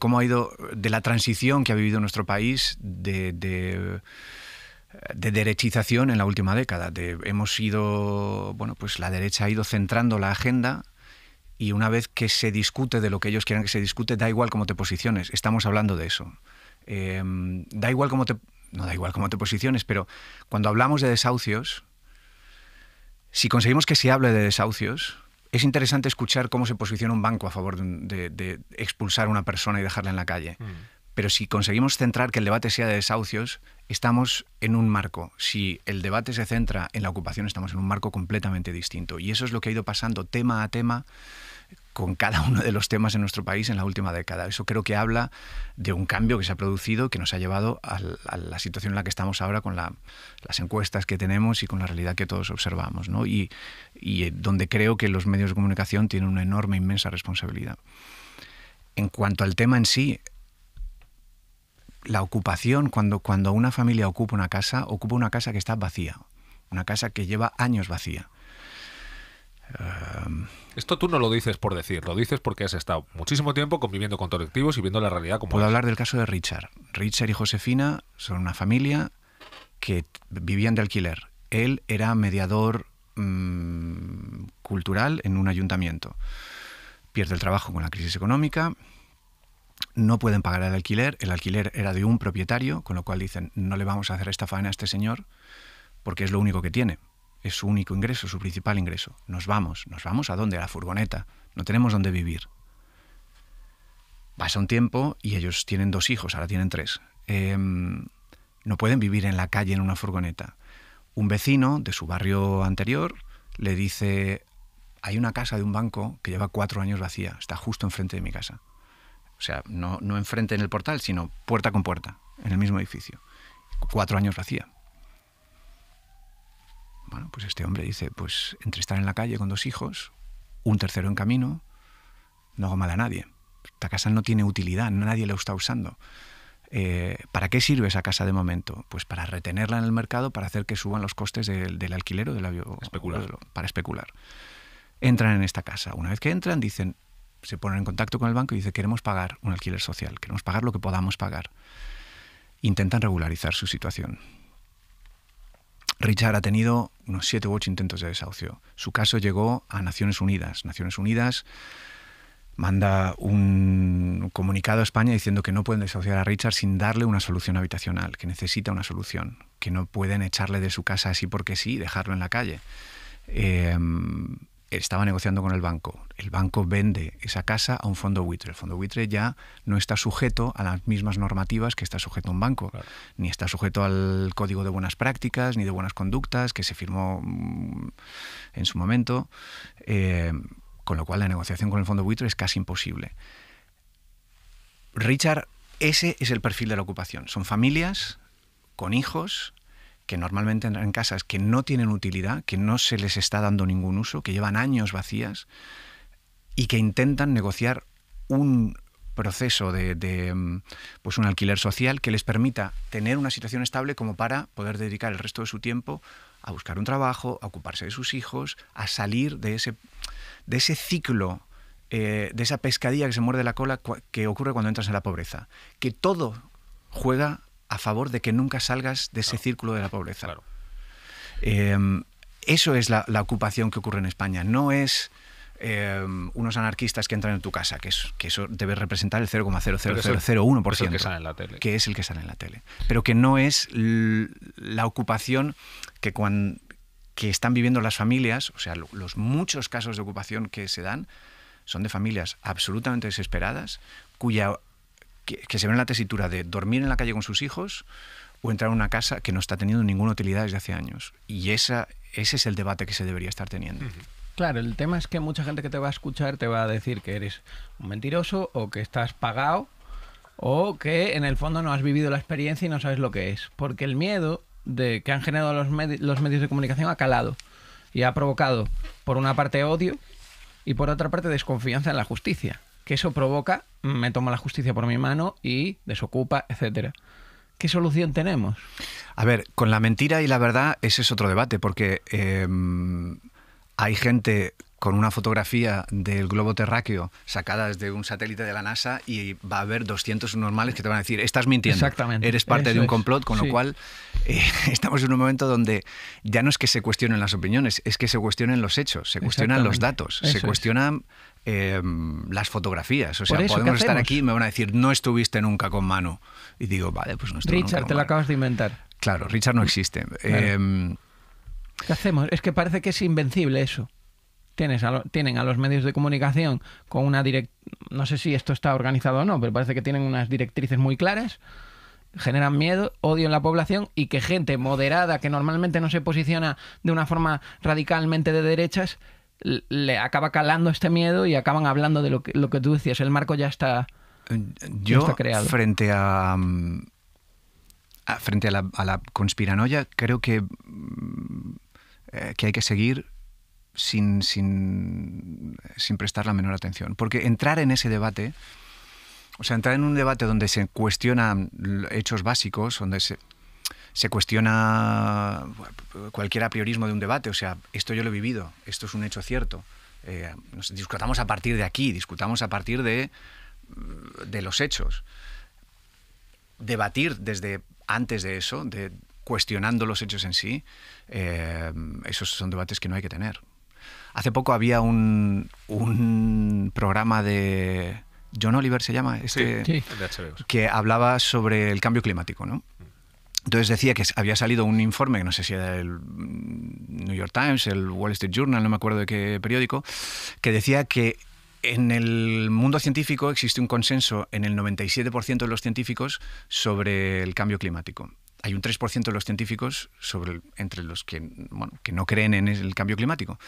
cómo ha ido, de la transición que ha vivido nuestro país, de de derechización en la última década. hemos ido, bueno, pues la derecha ha ido centrando la agenda y una vez que se discute de lo que ellos quieran que se discute, da igual cómo te posiciones. Estamos hablando de eso. Em, da igual cómo te, no da igual cómo te posiciones, pero cuando hablamos de desahucios, si conseguimos que se hable de desahucios, es interesante escuchar cómo se posiciona un banco a favor de, expulsar a una persona y dejarla en la calle. Mm. Pero si conseguimos centrar que el debate sea de desahucios, estamos en un marco. Si el debate se centra en la ocupación, estamos en un marco completamente distinto. Y eso es lo que ha ido pasando tema a tema con cada uno de los temas en nuestro país en la última década. Eso creo que habla de un cambio que se ha producido, que nos ha llevado a, la situación en la que estamos ahora con las encuestas que tenemos y con la realidad que todos observamos, y, y eh, donde creo que los medios de comunicación tienen una enorme, inmensa responsabilidad. En cuanto al tema en sí, la ocupación, cuando, cuando una familia ocupa una casa, ocupa una casa que está vacía, una casa que lleva años vacía. Em, Esto tú no lo dices por decir, lo dices porque has estado muchísimo tiempo conviviendo con colectivos y viendo la realidad como. Puedo hablar del caso de Richard. Richard y Josefina son una familia que vivían de alquiler. Él era mediador mm, cultural en un ayuntamiento. Pierde el trabajo con la crisis económica, no pueden pagar el alquiler, el alquiler era de un propietario, con lo cual dicen, no le vamos a hacer esta faena a este señor porque es lo único que tiene, es su único ingreso, su principal ingreso. Nos vamos, nos vamos a dónde, a la furgoneta, no tenemos dónde vivir. Pasa un tiempo y ellos tienen dos hijos, ahora tienen tres. Em, no pueden vivir en la calle en una furgoneta. Un vecino de su barrio anterior le dice, hay una casa de un banco que lleva cuatro años vacía, está justo enfrente de mi casa o sea, no, no enfrente en el portal, sino puerta con puerta, en el mismo edificio. Cuatro años vacía. hacía. Bueno, pues este hombre dice, pues entre estar en la calle con dos hijos, un tercero en camino, no hago mal a nadie. Esta casa no tiene utilidad, nadie la está usando. Eh, ¿Para qué sirve esa casa de momento? Pues para retenerla en el mercado, para hacer que suban los costes del, del alquiler o del avión. Especular. Para especular. Entran en esta casa. Una vez que entran, dicen, se ponen en contacto con el banco y dicen queremos pagar un alquiler social, queremos pagar lo que podamos pagar. Intentan regularizar su situación. Richard ha tenido unos siete u ocho intentos de desahucio. Su caso llegó a Naciones Unidas. Naciones Unidas manda un comunicado a España diciendo que no pueden desahuciar a Richard sin darle una solución habitacional, que necesita una solución, que no pueden echarle de su casa así porque sí y dejarlo en la calle. Em, estaba negociando con el banco. El banco vende esa casa a un fondo buitre. El fondo buitre ya no está sujeto a las mismas normativas que está sujeto un banco, ni está sujeto al código de buenas prácticas, ni de buenas conductas que se firmó mm, en su momento, eh, con lo cual la negociación con el fondo buitre es casi imposible. Richard, ese es el perfil de la ocupación. Son familias con hijos que normalmente en casas que no tienen utilidad, que no se les está dando ningún uso, que llevan años vacías y que intentan negociar un proceso de, mm, pues un alquiler social que les permita tener una situación estable como para poder dedicar el resto de su tiempo a buscar un trabajo, a ocuparse de sus hijos, a salir de ese, de ese ciclo, eh, de esa pescadilla que se muerde la cola que ocurre cuando entras en la pobreza. Que todo juega a favor de que nunca salgas de ese círculo de la pobreza. Em, eso es la, ocupación que ocurre en España. No es em, unos anarquistas que entran en tu casa, que, eso debe representar el 0,00001%. Que, que, sale en la tele. Que es el que sale en la tele. Pero que no es la ocupación que, que están viviendo las familias, o sea, los muchos casos de ocupación que se dan son de familias absolutamente desesperadas, cuya que, se ve en la tesitura de dormir en la calle con sus hijos o entrar a una casa que no está teniendo ninguna utilidad desde hace años. Y esa, ese es el debate que se debería estar teniendo. Claro, el tema es que mucha gente que te va a escuchar te va a decir que eres un mentiroso o que estás pagado o que en el fondo no has vivido la experiencia y no sabes lo que es. Porque el miedo de que han generado los medios de comunicación ha calado y ha provocado, por una parte, odio y por otra parte, desconfianza en la justicia que eso provoca, me toma la justicia por mi mano y desocupa, etcétera. ¿Qué solución tenemos? A ver, con la mentira y la verdad ese es otro debate, porque em, hay gente con una fotografía del globo terráqueo sacada desde un satélite de la NASA y va a haber 200 normales que te van a decir, estás mintiendo, eres parte de un complot, con lo cual eh, estamos en un momento donde ya no es que se cuestionen las opiniones, es que se cuestionen los hechos, se cuestionan los datos, se cuestionan em, las fotografías. O sea, podemos estar aquí y me van a decir, no estuviste nunca con mano. Y digo, vale, pues no Richard, te lo acabas de inventar. Claro, Richard no existe. Em, ¿Qué hacemos? Es que parece que es invencible eso tienes tienen a los medios de comunicación con una direct... No sé si esto está organizado o no, pero parece que tienen unas directrices muy claras generan miedo, odio en la población y que gente moderada que normalmente no se posiciona de una forma radicalmente de derechas le acaba calando este miedo y acaban hablando de lo que, lo que tú decías. El marco ya está, eh, Yo, creado. Frente mm, a, frente a la, a la, conspiranoia, creo que, mm, eh, que hay que seguir sin, prestar la menor atención. Porque entrar en ese debate, o sea, entrar en un debate donde se cuestionan hechos básicos, donde se, se cuestiona cualquier apriorismo de un debate, o sea, esto yo lo he vivido, esto es un hecho cierto. Eh, discutamos a partir de aquí, discutamos a partir de, de los hechos. Debatir desde antes de eso, de, cuestionando los hechos en sí, eh, esos son debates que no hay que tener. Hace poco había un, programa de John Oliver, se llama, este, que hablaba sobre el cambio climático, ¿no? Entonces decía que había salido un informe, que no sé si era el New York Times, el Wall Street Journal, no me acuerdo de qué periódico, que decía que en el mundo científico existe un consenso en el 97% de los científicos sobre el cambio climático hay un 3% de los científicos entre los que, no creen en el cambio climático.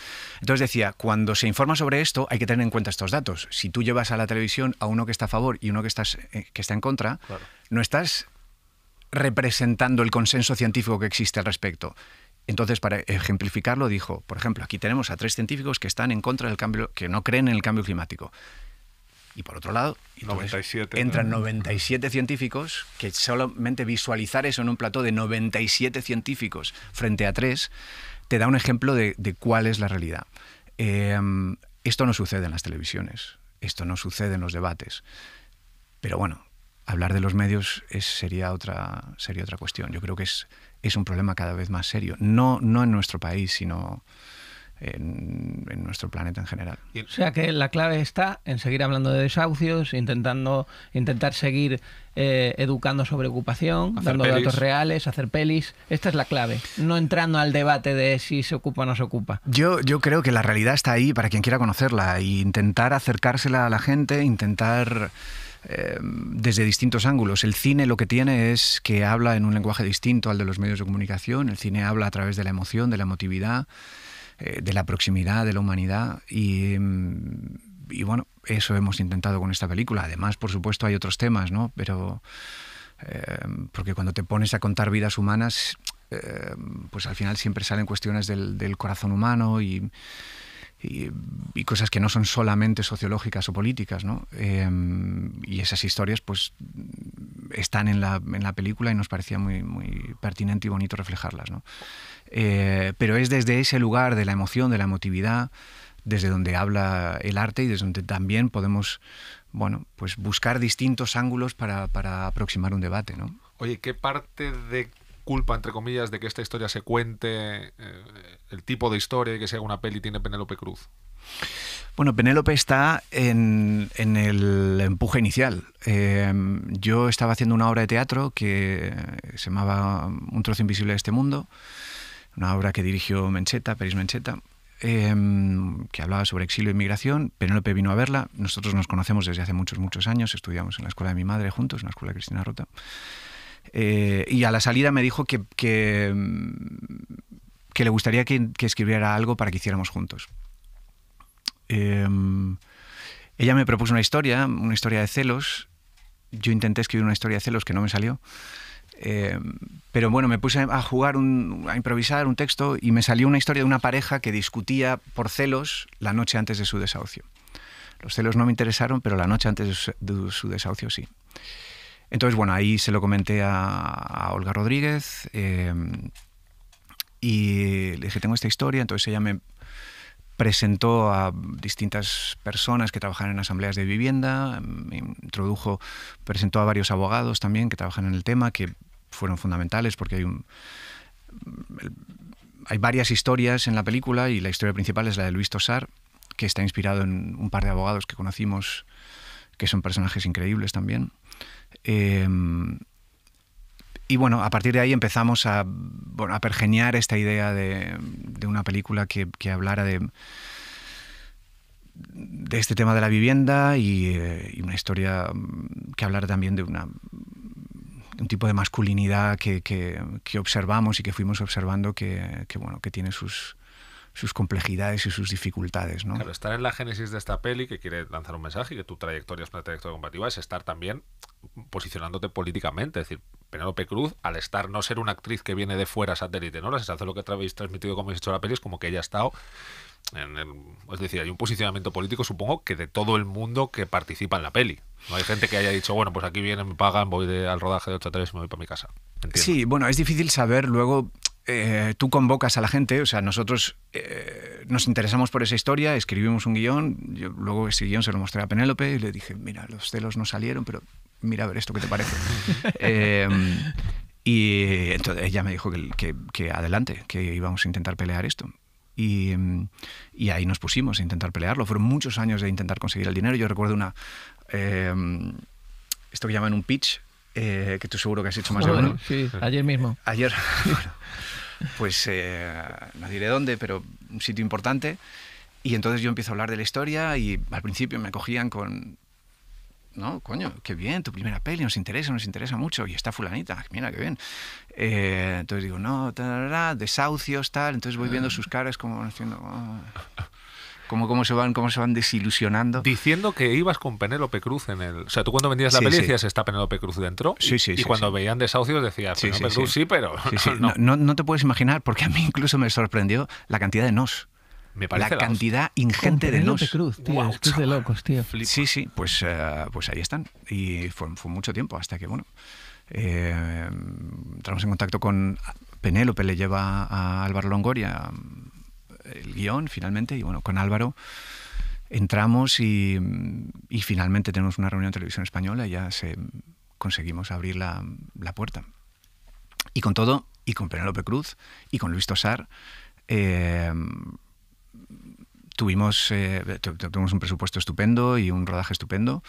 Entonces decía, cuando se informa sobre esto hay que tener en cuenta estos datos. Si tú llevas a la televisión a uno que está a favor y uno que, eh, está en contra, no estás representando el consenso científico que existe al respecto. Entonces, para ejemplificarlo, dijo, por ejemplo, aquí tenemos a tres científicos que están en contra del cambio, que no creen en el cambio climático. Y por otro lado, entran 97 científicos que solamente visualizar eso en un plató de 97 científicos frente a tres te da un ejemplo de, cuál es la realidad. Em, esto no sucede en las televisiones, esto no sucede en los debates. Pero bueno, hablar de los medios es, sería, otra, sería otra cuestión. Yo creo que es, es un problema cada vez más serio. No, no en nuestro país, sino en, nuestro planeta en general. O sea que la clave está en seguir hablando de desahucios, intentando intentar seguir eh, educando sobre ocupación, hacer dando datos reales, hacer pelis. Esta es la clave, no entrando al debate de si se ocupa o no se ocupa. Yo, yo creo que la realidad está ahí para quien quiera conocerla e intentar acercársela a la gente, intentar eh, desde distintos ángulos. El cine lo que tiene es que habla en un lenguaje distinto al de los medios de comunicación. El cine habla a través de la emoción, de la emotividad. Eh, de la proximidad, de la humanidad mm, y, bueno, eso hemos intentado con esta película. Además, por supuesto, hay otros temas, ¿no? Pero eh, porque cuando te pones a contar vidas humanas, eh, pues al final siempre salen cuestiones del, corazón humano y, y, cosas que no son solamente sociológicas o políticas, ¿no? Em, y esas historias, pues, están en la, en la película y nos parecía muy, muy pertinente y bonito reflejarlas, ¿no? Eh, pero es desde ese lugar de la emoción, de la emotividad, desde donde habla el arte y desde donde también podemos bueno, pues buscar distintos ángulos para, aproximar un debate. ¿no? Oye, ¿qué parte de culpa, entre comillas, de que esta historia se cuente, eh, el tipo de historia que sea una peli tiene Penélope Cruz? Bueno, Penélope está en, el empuje inicial. Em, yo estaba haciendo una obra de teatro que se llamaba Un trozo invisible de este mundo una obra que dirigió Mencheta, Peris Mencheta, em, que hablaba sobre exilio e inmigración. Penélope vino a verla. Nosotros nos conocemos desde hace muchos, muchos años. Estudiamos en la escuela de mi madre juntos, en la escuela Cristina Rota. Eh, y a la salida me dijo que, que, em, le gustaría que, escribiera algo para que hiciéramos juntos. Em, ella me propuso una historia, una historia de celos. Yo intenté escribir una historia de celos que no me salió. Eh, pero bueno, me puse a jugar, a improvisar un texto y me salió una historia de una pareja que discutía por celos la noche antes de su desahucio. Los celos no me interesaron, pero la noche antes de su, desahucio sí. Entonces, bueno, ahí se lo comenté a, Olga Rodríguez eh, y le dije, tengo esta historia, entonces ella me presentó a distintas personas que trabajan en asambleas de vivienda, me introdujo, presentó a varios abogados también que trabajan en el tema, que fueron fundamentales porque hay un... Hay varias historias en la película y la historia principal es la de Luis Tosar, que está inspirado en un par de abogados que conocimos, que son personajes increíbles también. Em, y bueno, a partir de ahí empezamos a, bueno, pergeñar esta idea de, una película que, hablara de, de este tema de la vivienda y, eh, una historia que hablara también de una un tipo de masculinidad que, observamos y que fuimos observando que, bueno, que tiene sus, sus complejidades y sus dificultades. ¿no? Claro, estar en la génesis de esta peli que quiere lanzar un mensaje y que tu trayectoria es una trayectoria combativa es estar también posicionándote políticamente. Es decir, Penélope Cruz, al estar no ser una actriz que viene de fuera satélite, ¿no? La sensación lo que habéis transmitido como habéis hecho la peli es como que ella ha estado es decir, hay un posicionamiento político, supongo, que de todo el mundo que participa en la peli. No hay gente que haya dicho, bueno, pues aquí vienen, me pagan, voy al rodaje de otra a y me voy para mi casa. Sí, bueno, es difícil saber luego. Eh, tú convocas a la gente, o sea, nosotros eh, nos interesamos por esa historia, escribimos un guión, luego ese guión se lo mostré a Penélope y le dije, mira, los celos no salieron, pero mira a ver esto ¿qué te parece. Em, y entonces ella me dijo que adelante, que íbamos a intentar pelear esto. Y, mm, y, ahí nos pusimos a intentar pelearlo. Fueron muchos años de intentar conseguir el dinero. Yo recuerdo una. Em, esto que llaman un pitch, eh, que tú seguro que has hecho más de ah, uno. Sí, ayer mismo. Ayer. pues eh, no diré dónde, pero un sitio importante. Y entonces yo empiezo a hablar de la historia y al principio me acogían con ¿no? Coño, qué bien, tu primera peli, nos interesa, nos interesa mucho, y está fulanita, mira, qué bien. Eh, entonces digo, no, desahucios, tal, entonces voy viendo ah. sus caras como haciendo... Oh". cómo se van cómo se van desilusionando diciendo que ibas con Penélope Cruz en el o sea tú cuando vendías la peli está Penélope Cruz dentro sí, sí, y, cuando veían desahucios decías Penélope Cruz sí, pero No, no, te puedes imaginar porque a mí incluso me sorprendió la cantidad de nos la cantidad ingente de nos. Cruz, tío, de locos, tío. Sí, sí, pues, eh, pues ahí están. Y fue, mucho tiempo hasta que, bueno, eh, entramos en contacto con Penélope, le lleva a Álvaro Longoria mm, el guión finalmente, y bueno, con Álvaro entramos y, finalmente tenemos una reunión en televisión española y ya se, conseguimos abrir la, la puerta. Y con todo, y con Penélope Cruz, y con Luis Tosar, eh, tuvimos, eh, tuvimos un presupuesto estupendo y un rodaje estupendo,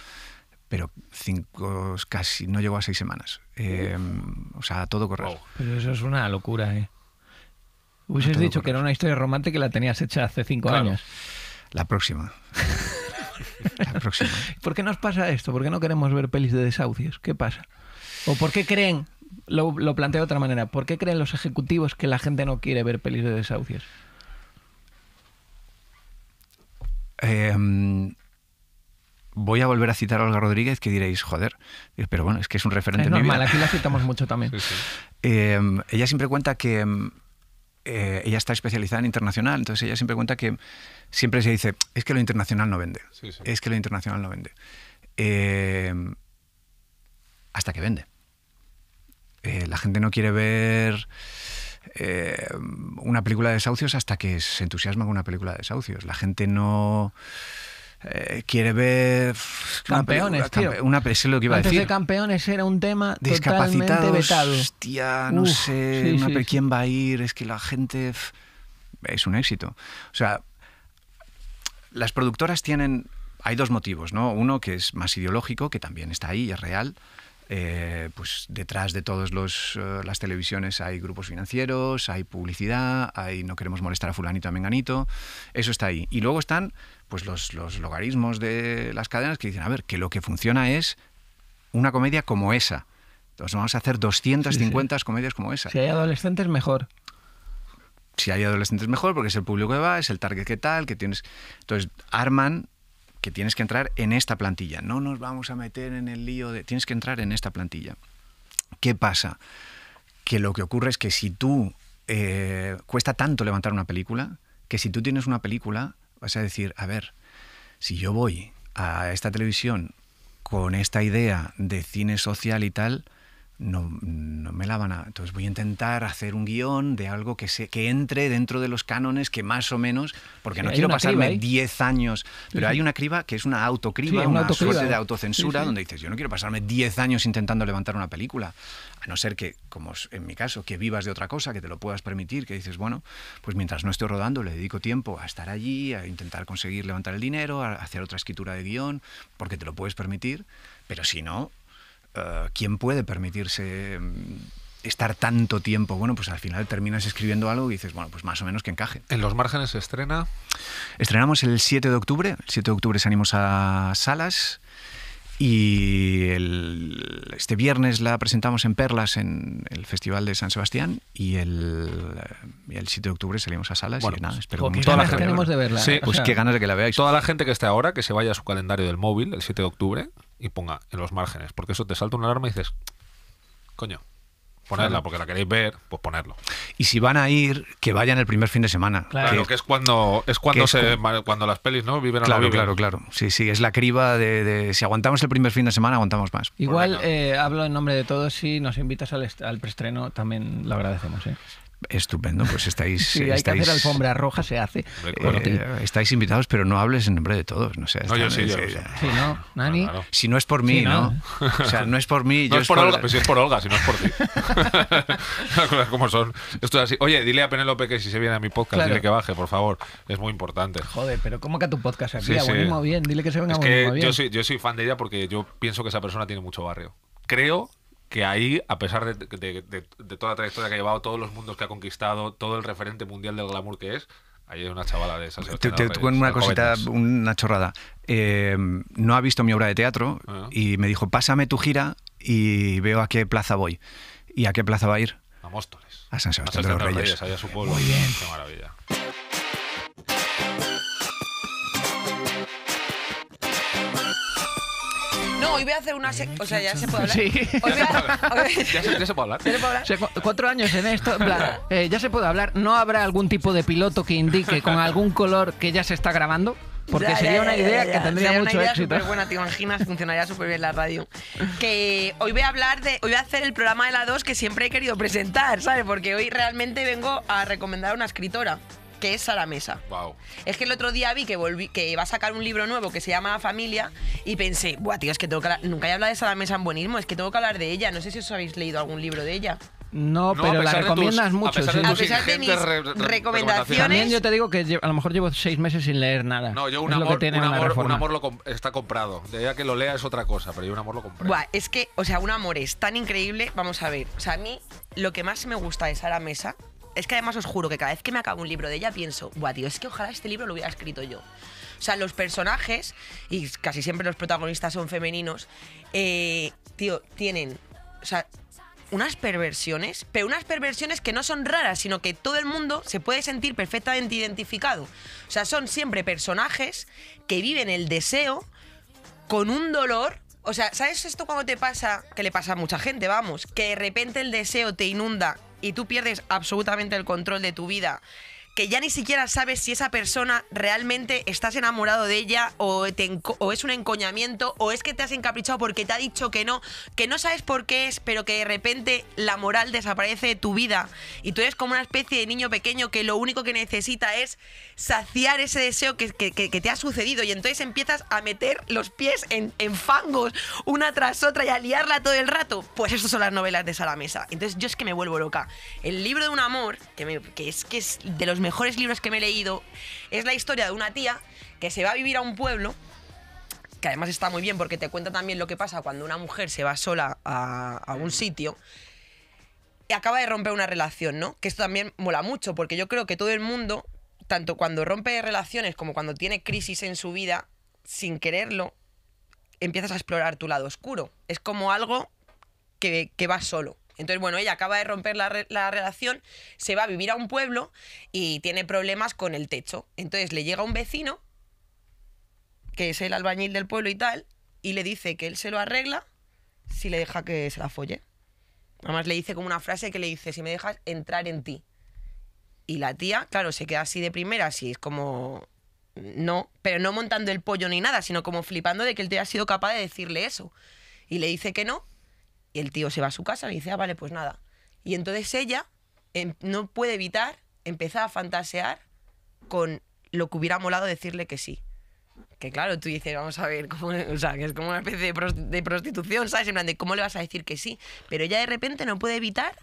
pero cinco, casi, no llegó a seis semanas. Em, o sea, todo correcto Pero eso es una locura, ¿eh? Hubieses dicho que era una historia romántica que la tenías hecha hace cinco años. La próxima. la próxima. ¿Por qué nos pasa esto? ¿Por qué no queremos ver pelis de desahucios? ¿Qué pasa? ¿O por qué creen, lo, lo planteo de otra manera, por qué creen los ejecutivos que la gente no quiere ver pelis de desahucios? Em, voy a volver a citar a Olga Rodríguez, que diréis, joder, eh, pero bueno, es que es un referente. normal, aquí la citamos mucho también. Em, ella siempre cuenta que em, eh, ella está especializada en internacional, entonces ella siempre cuenta que siempre se dice, es que lo internacional no vende, es que lo internacional no vende. hasta que vende. Eh, la gente no quiere ver eh, una película de desahucios hasta que se entusiasma con una película de desahucios. La gente no... Eh, quiere ver campeones una, tío. es lo que iba a decir de campeones era un tema totalmente vetado. hostia no sé quién va a ir es que la gente es un éxito o sea las productoras tienen hay dos motivos no uno que es más ideológico que también está ahí es real eh, pues detrás de todas eh, las televisiones hay grupos financieros, hay publicidad, hay no queremos molestar a fulanito, a menganito, eso está ahí. Y luego están pues los, los de las cadenas que dicen, a ver, que lo que funciona es una comedia como esa. Entonces vamos a hacer 250 comedias como esa. Si hay adolescentes, mejor. Si hay adolescentes, mejor, porque es el público que va, es el target que tal, que tienes... Entonces arman que tienes que entrar en esta plantilla. No nos vamos a meter en el lío de... Tienes que entrar en esta plantilla. ¿Qué pasa? Que lo que ocurre es que si tú... Eh, cuesta tanto levantar una película que si tú tienes una película vas a decir, a ver, si yo voy a esta televisión con esta idea de cine social y tal, no, me la van a... Entonces voy a intentar hacer un guión de algo que, se, que entre dentro de los cánones que más o menos, porque no quiero pasarme 10 años, pero hay una criba que es una autocriba, una, de autocensura, donde dices, yo no quiero pasarme 10 años intentando levantar una película, a no ser que, como en mi caso, que vivas de otra cosa, que te lo puedas permitir, que dices, bueno, pues mientras no estoy rodando le dedico tiempo a estar allí, a intentar conseguir levantar el dinero, a hacer otra escritura de guión, porque te lo puedes permitir, pero si no, eh, ¿quién puede permitirse mm, estar tanto tiempo, bueno, pues al final terminas escribiendo algo y dices, bueno, pues más o menos que encaje. ¿En los márgenes se estrena? Estrenamos el 7 de octubre, el 7 de octubre salimos a salas y este viernes la presentamos en Perlas, en el Festival de San Sebastián, y el, 7 de octubre salimos a salas. Bueno, y nada, pues, espero que toda la de verla. Sí, ¿eh? pues qué ganas de que la veáis. Toda la gente que esté ahora, que se vaya a su calendario del móvil el 7 de octubre, y ponga en los márgenes, porque eso te salta una alarma y dices, coño, ponerla porque la queréis ver, pues ponerlo. Y si van a ir, que vayan el primer fin de semana. Claro, que, es cuando es cuando se, cuando las pelis, ¿no? Viven claro, la claro, claro. Sí, sí, es la criba de, si aguantamos el primer fin de semana, aguantamos más. Igual pues eh, hablo en nombre de todos, si nos invitas al, al preestreno también lo agradecemos, ¿eh? Estupendo, pues estáis. Si hay que hacer alfombra roja, se hace. Eh, estáis invitados, pero no hables en nombre de todos. No, sé, no yo sí, no, ¿Nani? Si no es por mí, no. O sea, no es por mí. No yo es por, Olga, pero si es por Olga, si no es por ti. como son. así. Oye, dile a Penelope que si se viene a mi podcast, dile que baje, por favor. Es muy importante. Joder, pero ¿cómo que a tu podcast aquí? Abonimo bien, dile que se venga es bien. Yo soy, yo soy fan de ella porque yo pienso que esa persona tiene mucho barrio creo que ahí, a pesar de, toda la trayectoria que ha llevado, todos los mundos que ha conquistado, todo el referente mundial del glamour que es, ahí hay una chavala de esas. Te, te cuento una cosita, una chorrada. Eh, no ha visto mi obra de teatro ah. y me dijo, pásame tu gira y veo a qué plaza voy. ¿Y a qué plaza va a ir? A Móstoles. A San Sebastián, de los Reyes. Reyes allá su pueblo. Muy bien. Qué maravilla. hoy voy a hacer una... sec- O sea, ya se puede hablar. Sí. Ya se, puede hablar. ¿Se hablar? cuatro años en esto, eh, ya se puede hablar. ¿No habrá algún tipo de piloto que indique con algún color que ya se está grabando? Porque sería una idea que tendría mucho una idea éxito. buena, te imaginas, funcionaría súper bien la radio. Que hoy voy a hablar de, hoy voy a hacer el programa de la 2 que siempre he querido presentar, ¿sabes? Porque hoy realmente vengo a recomendar a una escritora es Sara Mesa. Es que el otro día vi que, va que iba a sacar un libro nuevo que se llama Familia y pensé, buah, tío, que tengo nunca he hablado de Sara Mesa en buenismo, es que tengo que hablar de ella. No sé si os habéis leído algún libro de ella. No, pero la recomiendas mucho. A pesar de, mis recomendaciones. También yo te digo que a lo mejor llevo seis meses sin leer nada. No, yo un amor, un amor, está comprado. De que lo lea es otra cosa, pero yo un amor lo compré. es que, o sea, un amor es tan increíble. Vamos a ver. O sea, a mí lo que más me gusta de Sara Mesa es que además os juro que cada vez que me acabo un libro de ella pienso, guau, tío, es que ojalá este libro lo hubiera escrito yo. O sea, los personajes, y casi siempre los protagonistas son femeninos, eh, tío, tienen. O sea, unas perversiones, pero unas perversiones que no son raras, sino que todo el mundo se puede sentir perfectamente identificado. O sea, son siempre personajes que viven el deseo con un dolor. O sea, ¿sabes esto cuando te pasa? Que le pasa a mucha gente, vamos. Que de repente el deseo te inunda y tú pierdes absolutamente el control de tu vida que ya ni siquiera sabes si esa persona realmente estás enamorado de ella o, es un encoñamiento o es que te has encaprichado porque te ha dicho que no, que no sabes por qué es, pero que de repente la moral desaparece de tu vida y tú eres como una especie de niño pequeño que lo único que necesita es saciar ese deseo que, te ha sucedido y entonces empiezas a meter los pies en, fangos una tras otra y a liarla todo el rato. Pues eso son las novelas de mesa Entonces yo es que me vuelvo loca. El libro de un amor, que es, que es de los mejores libros que me he leído es la historia de una tía que se va a vivir a un pueblo, que además está muy bien porque te cuenta también lo que pasa cuando una mujer se va sola a, un sitio. Y acaba de romper una relación, ¿no? Que esto también mola mucho, porque yo creo que todo el mundo, tanto cuando rompe relaciones como cuando tiene crisis en su vida, sin quererlo, empiezas a explorar tu lado oscuro. Es como algo que, que va solo. Entonces, bueno, ella acaba de romper la, relación, se va a vivir a un pueblo y tiene problemas con el techo. Entonces le llega un vecino, que es el albañil del pueblo y tal, y le dice que él se lo arregla si le deja que se la folle. Además le dice como una frase que le dice, si me dejas entrar en ti. Y la tía, claro, se queda así de primera, así es como... No, pero no montando el pollo ni nada, sino como flipando de que él te haya sido capaz de decirle eso. Y le dice que no, y el tío se va a su casa y le dice, ah, vale, pues nada. Y entonces ella em, no puede evitar empezar a fantasear con lo que hubiera molado decirle que sí. Que claro, tú dices, vamos a ver, o sea, que es como una especie de, prostitución, ¿sabes? En plan, de cómo le vas a decir que sí. Pero ella de repente no puede evitar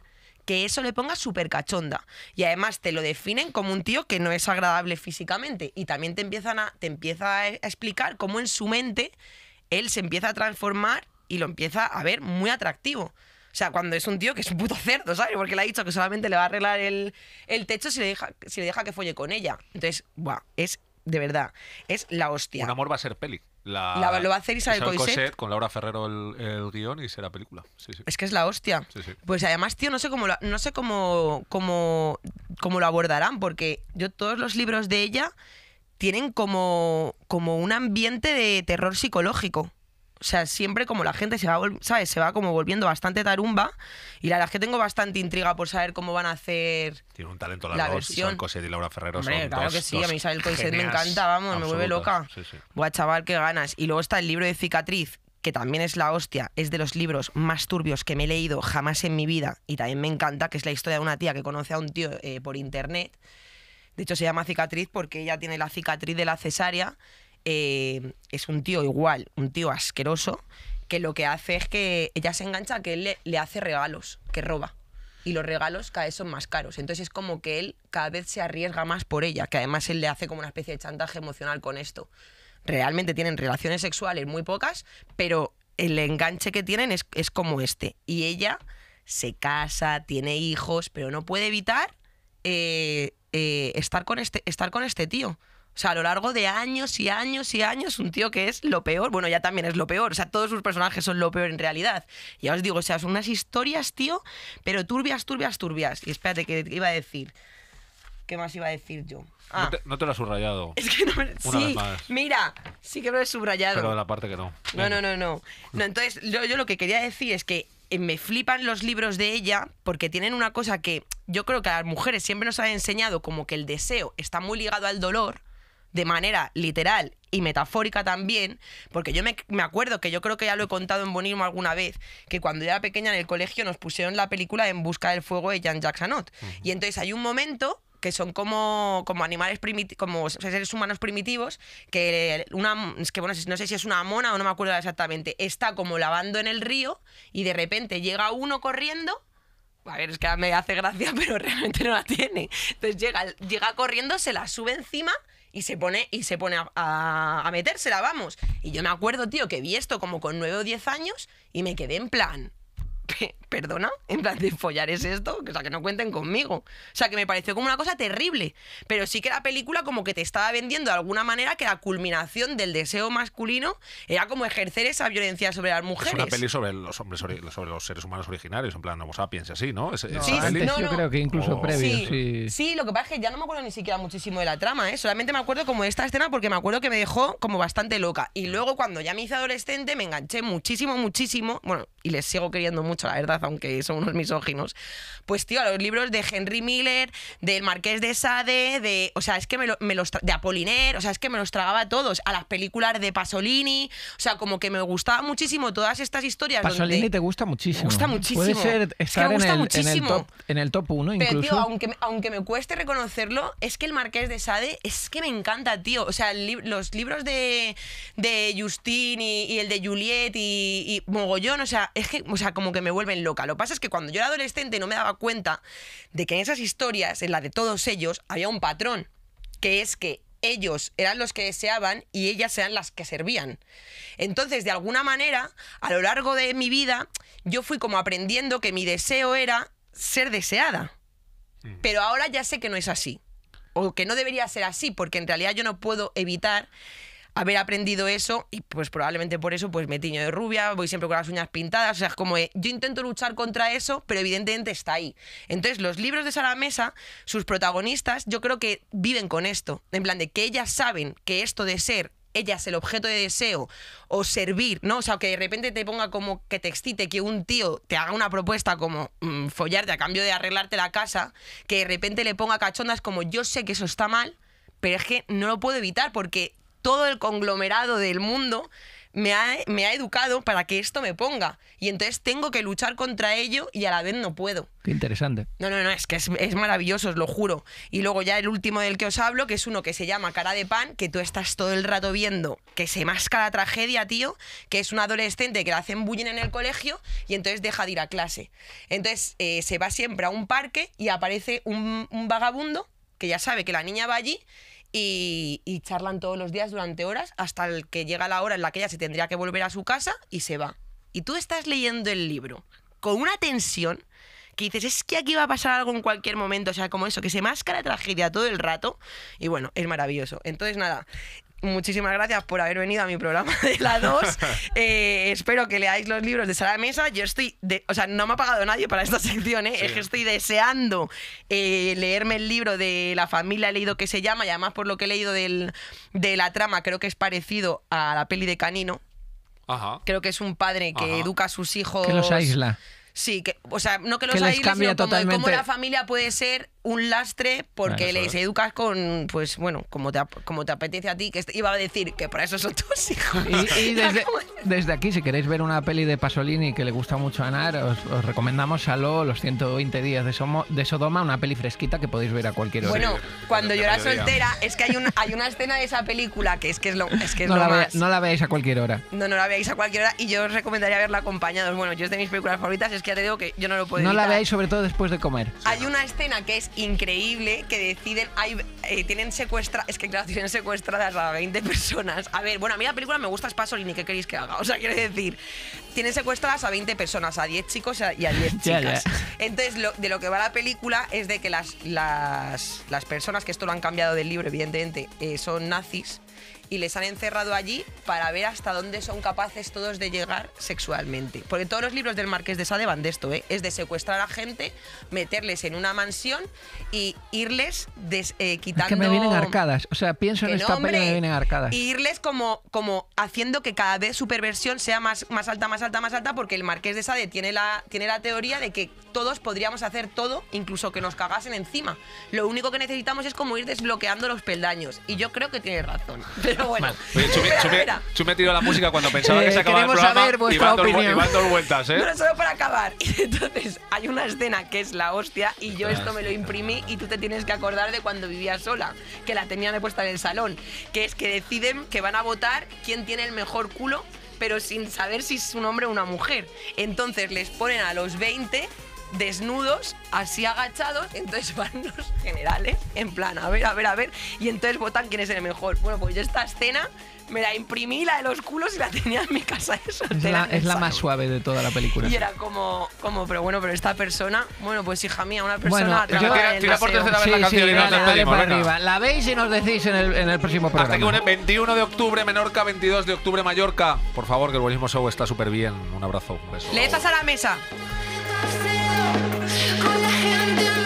que eso le ponga súper cachonda. Y además te lo definen como un tío que no es agradable físicamente. Y también te, empiezan te empieza e-, a explicar cómo en su mente él se empieza a transformar y lo empieza a ver muy atractivo. O sea, cuando es un tío que es un puto cerdo, ¿sabes? Porque le ha dicho que solamente le va a arreglar el, techo si le, deja, si le deja que folle con ella. Entonces, buah, es de verdad, es la hostia. Un amor va a ser peli. lo va a hacer Isabel, Con Laura Ferrero el, el guión y será película. Es que es la hostia. pues además, tío, no sé cómo lo, no sé cómo, cómo lo abordarán, porque yo todos los libros de ella tienen como, como un ambiente de terror psicológico o sea, siempre como la gente se va, ¿sabes? Se va como volviendo bastante tarumba y la verdad es que tengo bastante intriga por saber cómo van a hacer Tiene un talento la, la versión. y Laura Ferrero claro que sí, a mí Isabel me encanta, vamos, me vuelve loca. Sí, sí. Buah, chaval, qué ganas. Y luego está el libro de Cicatriz, que también es la hostia, es de los libros más turbios que me he leído jamás en mi vida y también me encanta, que es la historia de una tía que conoce a un tío eh, por internet. De hecho, se llama cicatriz porque ella tiene la cicatriz de la cesárea eh, es un tío igual, un tío asqueroso, que lo que hace es que ella se engancha que él le, hace regalos, que roba y los regalos cada vez son más caros. Entonces es como que él cada vez se arriesga más por ella, que además él le hace como una especie de chantaje emocional con esto. Realmente tienen relaciones sexuales muy pocas, pero el enganche que tienen es, como este. Y ella se casa, tiene hijos, pero no puede evitar eh, eh, estar, con este, estar con este tío. O sea, a lo largo de años y años y años, un tío que es lo peor. Bueno, ya también es lo peor. O sea, todos sus personajes son lo peor en realidad. Ya os digo, o sea, son unas historias, tío, pero turbias, turbias, turbias. Y espérate, ¿qué iba a decir. ¿Qué más iba a decir yo? No, ah. te, lo has subrayado. Es que no me... Sí, mira, sí que lo he subrayado. Pero la parte que no. No, no, no, no. no entonces, yo, yo lo que quería decir es que eh, me flipan los libros de ella porque tienen una cosa que yo creo que a las mujeres siempre nos han enseñado como que el deseo está muy ligado al dolor de manera literal y metafórica también, porque yo me, acuerdo que yo creo que ya lo he contado en Bonismo alguna vez, que cuando yo era pequeña en el colegio nos pusieron la película En busca del fuego de Jean-Jacques Y entonces hay un momento que son como, como animales primitivos, como seres humanos primitivos, que una, es que bueno, no sé si es una mona o no me acuerdo exactamente, está como lavando en el río y de repente llega uno corriendo a ver, es que me hace gracia, pero realmente no la tiene. Entonces llega, llega corriendo, se la sube encima y se pone, y se pone a, a, metérsela, vamos. Y yo me acuerdo, tío, que vi esto como con 9 o 10 años y me quedé en plan, perdona, en plan de follar es esto, o sea, que no cuenten conmigo. O sea, que me pareció como una cosa terrible, pero sí que la película como que te estaba vendiendo de alguna manera que la culminación del deseo masculino era como ejercer esa violencia sobre las mujeres. Es una peli sobre los hombres, sobre los seres humanos originarios, en plan no sapiens así, ¿no? sí, Yo creo que incluso oh. previo, sí, lo que pasa es que ya no me acuerdo ni siquiera muchísimo de la trama, ¿eh? Solamente me acuerdo como de esta escena porque me acuerdo que me dejó como bastante loca. Y luego cuando ya me hice adolescente me enganché muchísimo, muchísimo, bueno, y les sigo queriendo mucho la verdad, aunque son unos misóginos. Pues, tío, a los libros de Henry Miller, del Marqués de Sade, de. O sea, es que me, los. de Apoliner, o sea, es que me los tragaba todos. A las películas de Pasolini, o sea, como que me gustaba muchísimo todas estas historias. Pasolini te gusta muchísimo. Me gusta muchísimo. Puede ser estar en, el, top, 1 incluso. aunque, aunque me cueste reconocerlo, es que el Marqués de Sade es que me encanta, tío. O sea, los libros de, de Justine y, el de Juliet y, mogollón, o sea, es que, o sea, como que me vuelven loca. Lo que pasa es que cuando yo era adolescente no me daba cuenta de que en esas historias, en la de todos ellos, había un patrón, que es que ellos eran los que deseaban y ellas eran las que servían. Entonces, de alguna manera, a lo largo de mi vida, yo fui como aprendiendo que mi deseo era ser deseada. Mm. Pero ahora ya sé que no es así. O que no debería ser así, porque en realidad yo no puedo evitar haber aprendido eso y pues probablemente por eso pues me tiño de rubia, voy siempre con las uñas pintadas, o sea, es como eh, yo intento luchar contra eso, pero evidentemente está ahí. Entonces, los libros de Sara Mesa, sus protagonistas, yo creo que viven con esto, en plan de que ellas saben que esto de ser ellas el objeto de deseo o servir, ¿no? O sea, que de repente te ponga como que te excite que un tío te haga una propuesta como mm, follarte a cambio de arreglarte la casa, que de repente le ponga cachondas como yo sé que eso está mal, pero es que no lo puedo evitar porque todo el conglomerado del mundo me ha, educado para que esto me ponga. Y entonces tengo que luchar contra ello y a la vez no puedo. Qué interesante. No, no, no, es que es, maravilloso, os lo juro. Y luego ya el último del que os hablo, que es uno que se llama Cara de Pan, que tú estás todo el rato viendo que se masca la tragedia, tío, que es un adolescente que le hacen bullying en el colegio y entonces deja de ir a clase. Entonces eh, se va siempre a un parque y aparece un vagabundo que ya sabe que la niña va allí y, charlan todos los días durante horas hasta el que llega la hora en la que ella se tendría que volver a su casa y se va. Y tú estás leyendo el libro con una tensión que dices, es que aquí va a pasar algo en cualquier momento, o sea, como eso, que se máscara tragedia todo el rato, y bueno, es maravilloso. Entonces, nada, muchísimas gracias por haber venido a mi programa de la 2. Eh, espero que leáis los libros de Sara Mesa. Yo estoy, o sea, no me ha pagado nadie para esta sección, ¿eh? es que estoy deseando eh, leerme el libro de la familia he leído que se llama, y además por lo que he leído de la trama, creo que es parecido a la peli de Canino. Ajá. Creo que es un padre que educa a sus hijos. Que los aísla. Sí, que, o sea, no que los que aísle, sino como cómo la familia puede ser un lastre porque le les educas con, pues bueno, como te, como te apetece a ti, que iba a decir que para eso son tus hijos. Y, desde, aquí, si queréis ver una peli de Pasolini que le gusta mucho a Anar, os, os recomendamos Saló, los 120 días de, Sodoma, una peli fresquita que podéis ver a cualquier hora. Bueno, cuando yo soltera, es que hay, un, hay una escena de esa película que es que es lo, es que no, la más. no la veáis a cualquier hora. No, no la veáis a cualquier hora y yo os recomendaría verla acompañados. Bueno, yo es de mis películas favoritas, es que ya te digo que yo no lo puedo No la veáis sobre todo después de comer. Hay una escena que es increíble que deciden. Eh, tienen secuestra, es que claro, tienen secuestradas a 20 personas. A ver, bueno, a mí la película me gusta es Pasolini, ¿qué queréis que haga? O sea, quiero decir, tienen secuestradas a 20 personas, a 10 chicos y a 10 chicas. Entonces, de lo que va la película es de que las, las, personas, que esto lo han cambiado del libro, evidentemente, eh, son nazis y les han encerrado allí para ver hasta dónde son capaces todos de llegar sexualmente. Porque todos los libros del Marqués de Sade van de esto, ¿eh? es de secuestrar a gente, meterles en una mansión y irles quitando... Eh, que me vienen arcadas, o sea, pienso en esta pena y me vienen arcadas. Y irles como, como haciendo que cada vez su perversión sea más, más alta, más alta, más alta, porque el Marqués de Sade tiene la, tiene la teoría de que todos podríamos hacer todo, incluso que nos cagasen encima. Lo único que necesitamos es como ir desbloqueando los peldaños. Y yo creo que tiene razón. Yo me Oye, tirado la música cuando pensaba que se eh, acababa el saber y opinión vueltas, ¿eh? solo para acabar. Entonces, hay una escena que es la hostia y yo ah, esto me lo imprimí y tú te tienes que acordar de cuando vivía sola, que la tenía puesta en el salón, que es que deciden que van a votar quién tiene el mejor culo pero sin saber si es un hombre o una mujer. Entonces les ponen a los 20 desnudos, así agachados, entonces van los generales, en plan, a ver, a ver, a ver, y entonces votan quién es el mejor. Bueno, pues yo esta escena me la imprimí, la de los culos, y la tenía en mi casa Es la, más suave de toda la película. Y era como, como, pero bueno, pero esta persona, bueno, pues hija mía, una persona... yo, tira, por tercera vez la canción y nos La veis y nos decís en el, próximo programa. Hasta 21 de octubre Menorca, 22 de octubre Mallorca. Por favor, que el buenísimo show está súper bien. Un abrazo, un beso. Le echas a la mesa. كل حين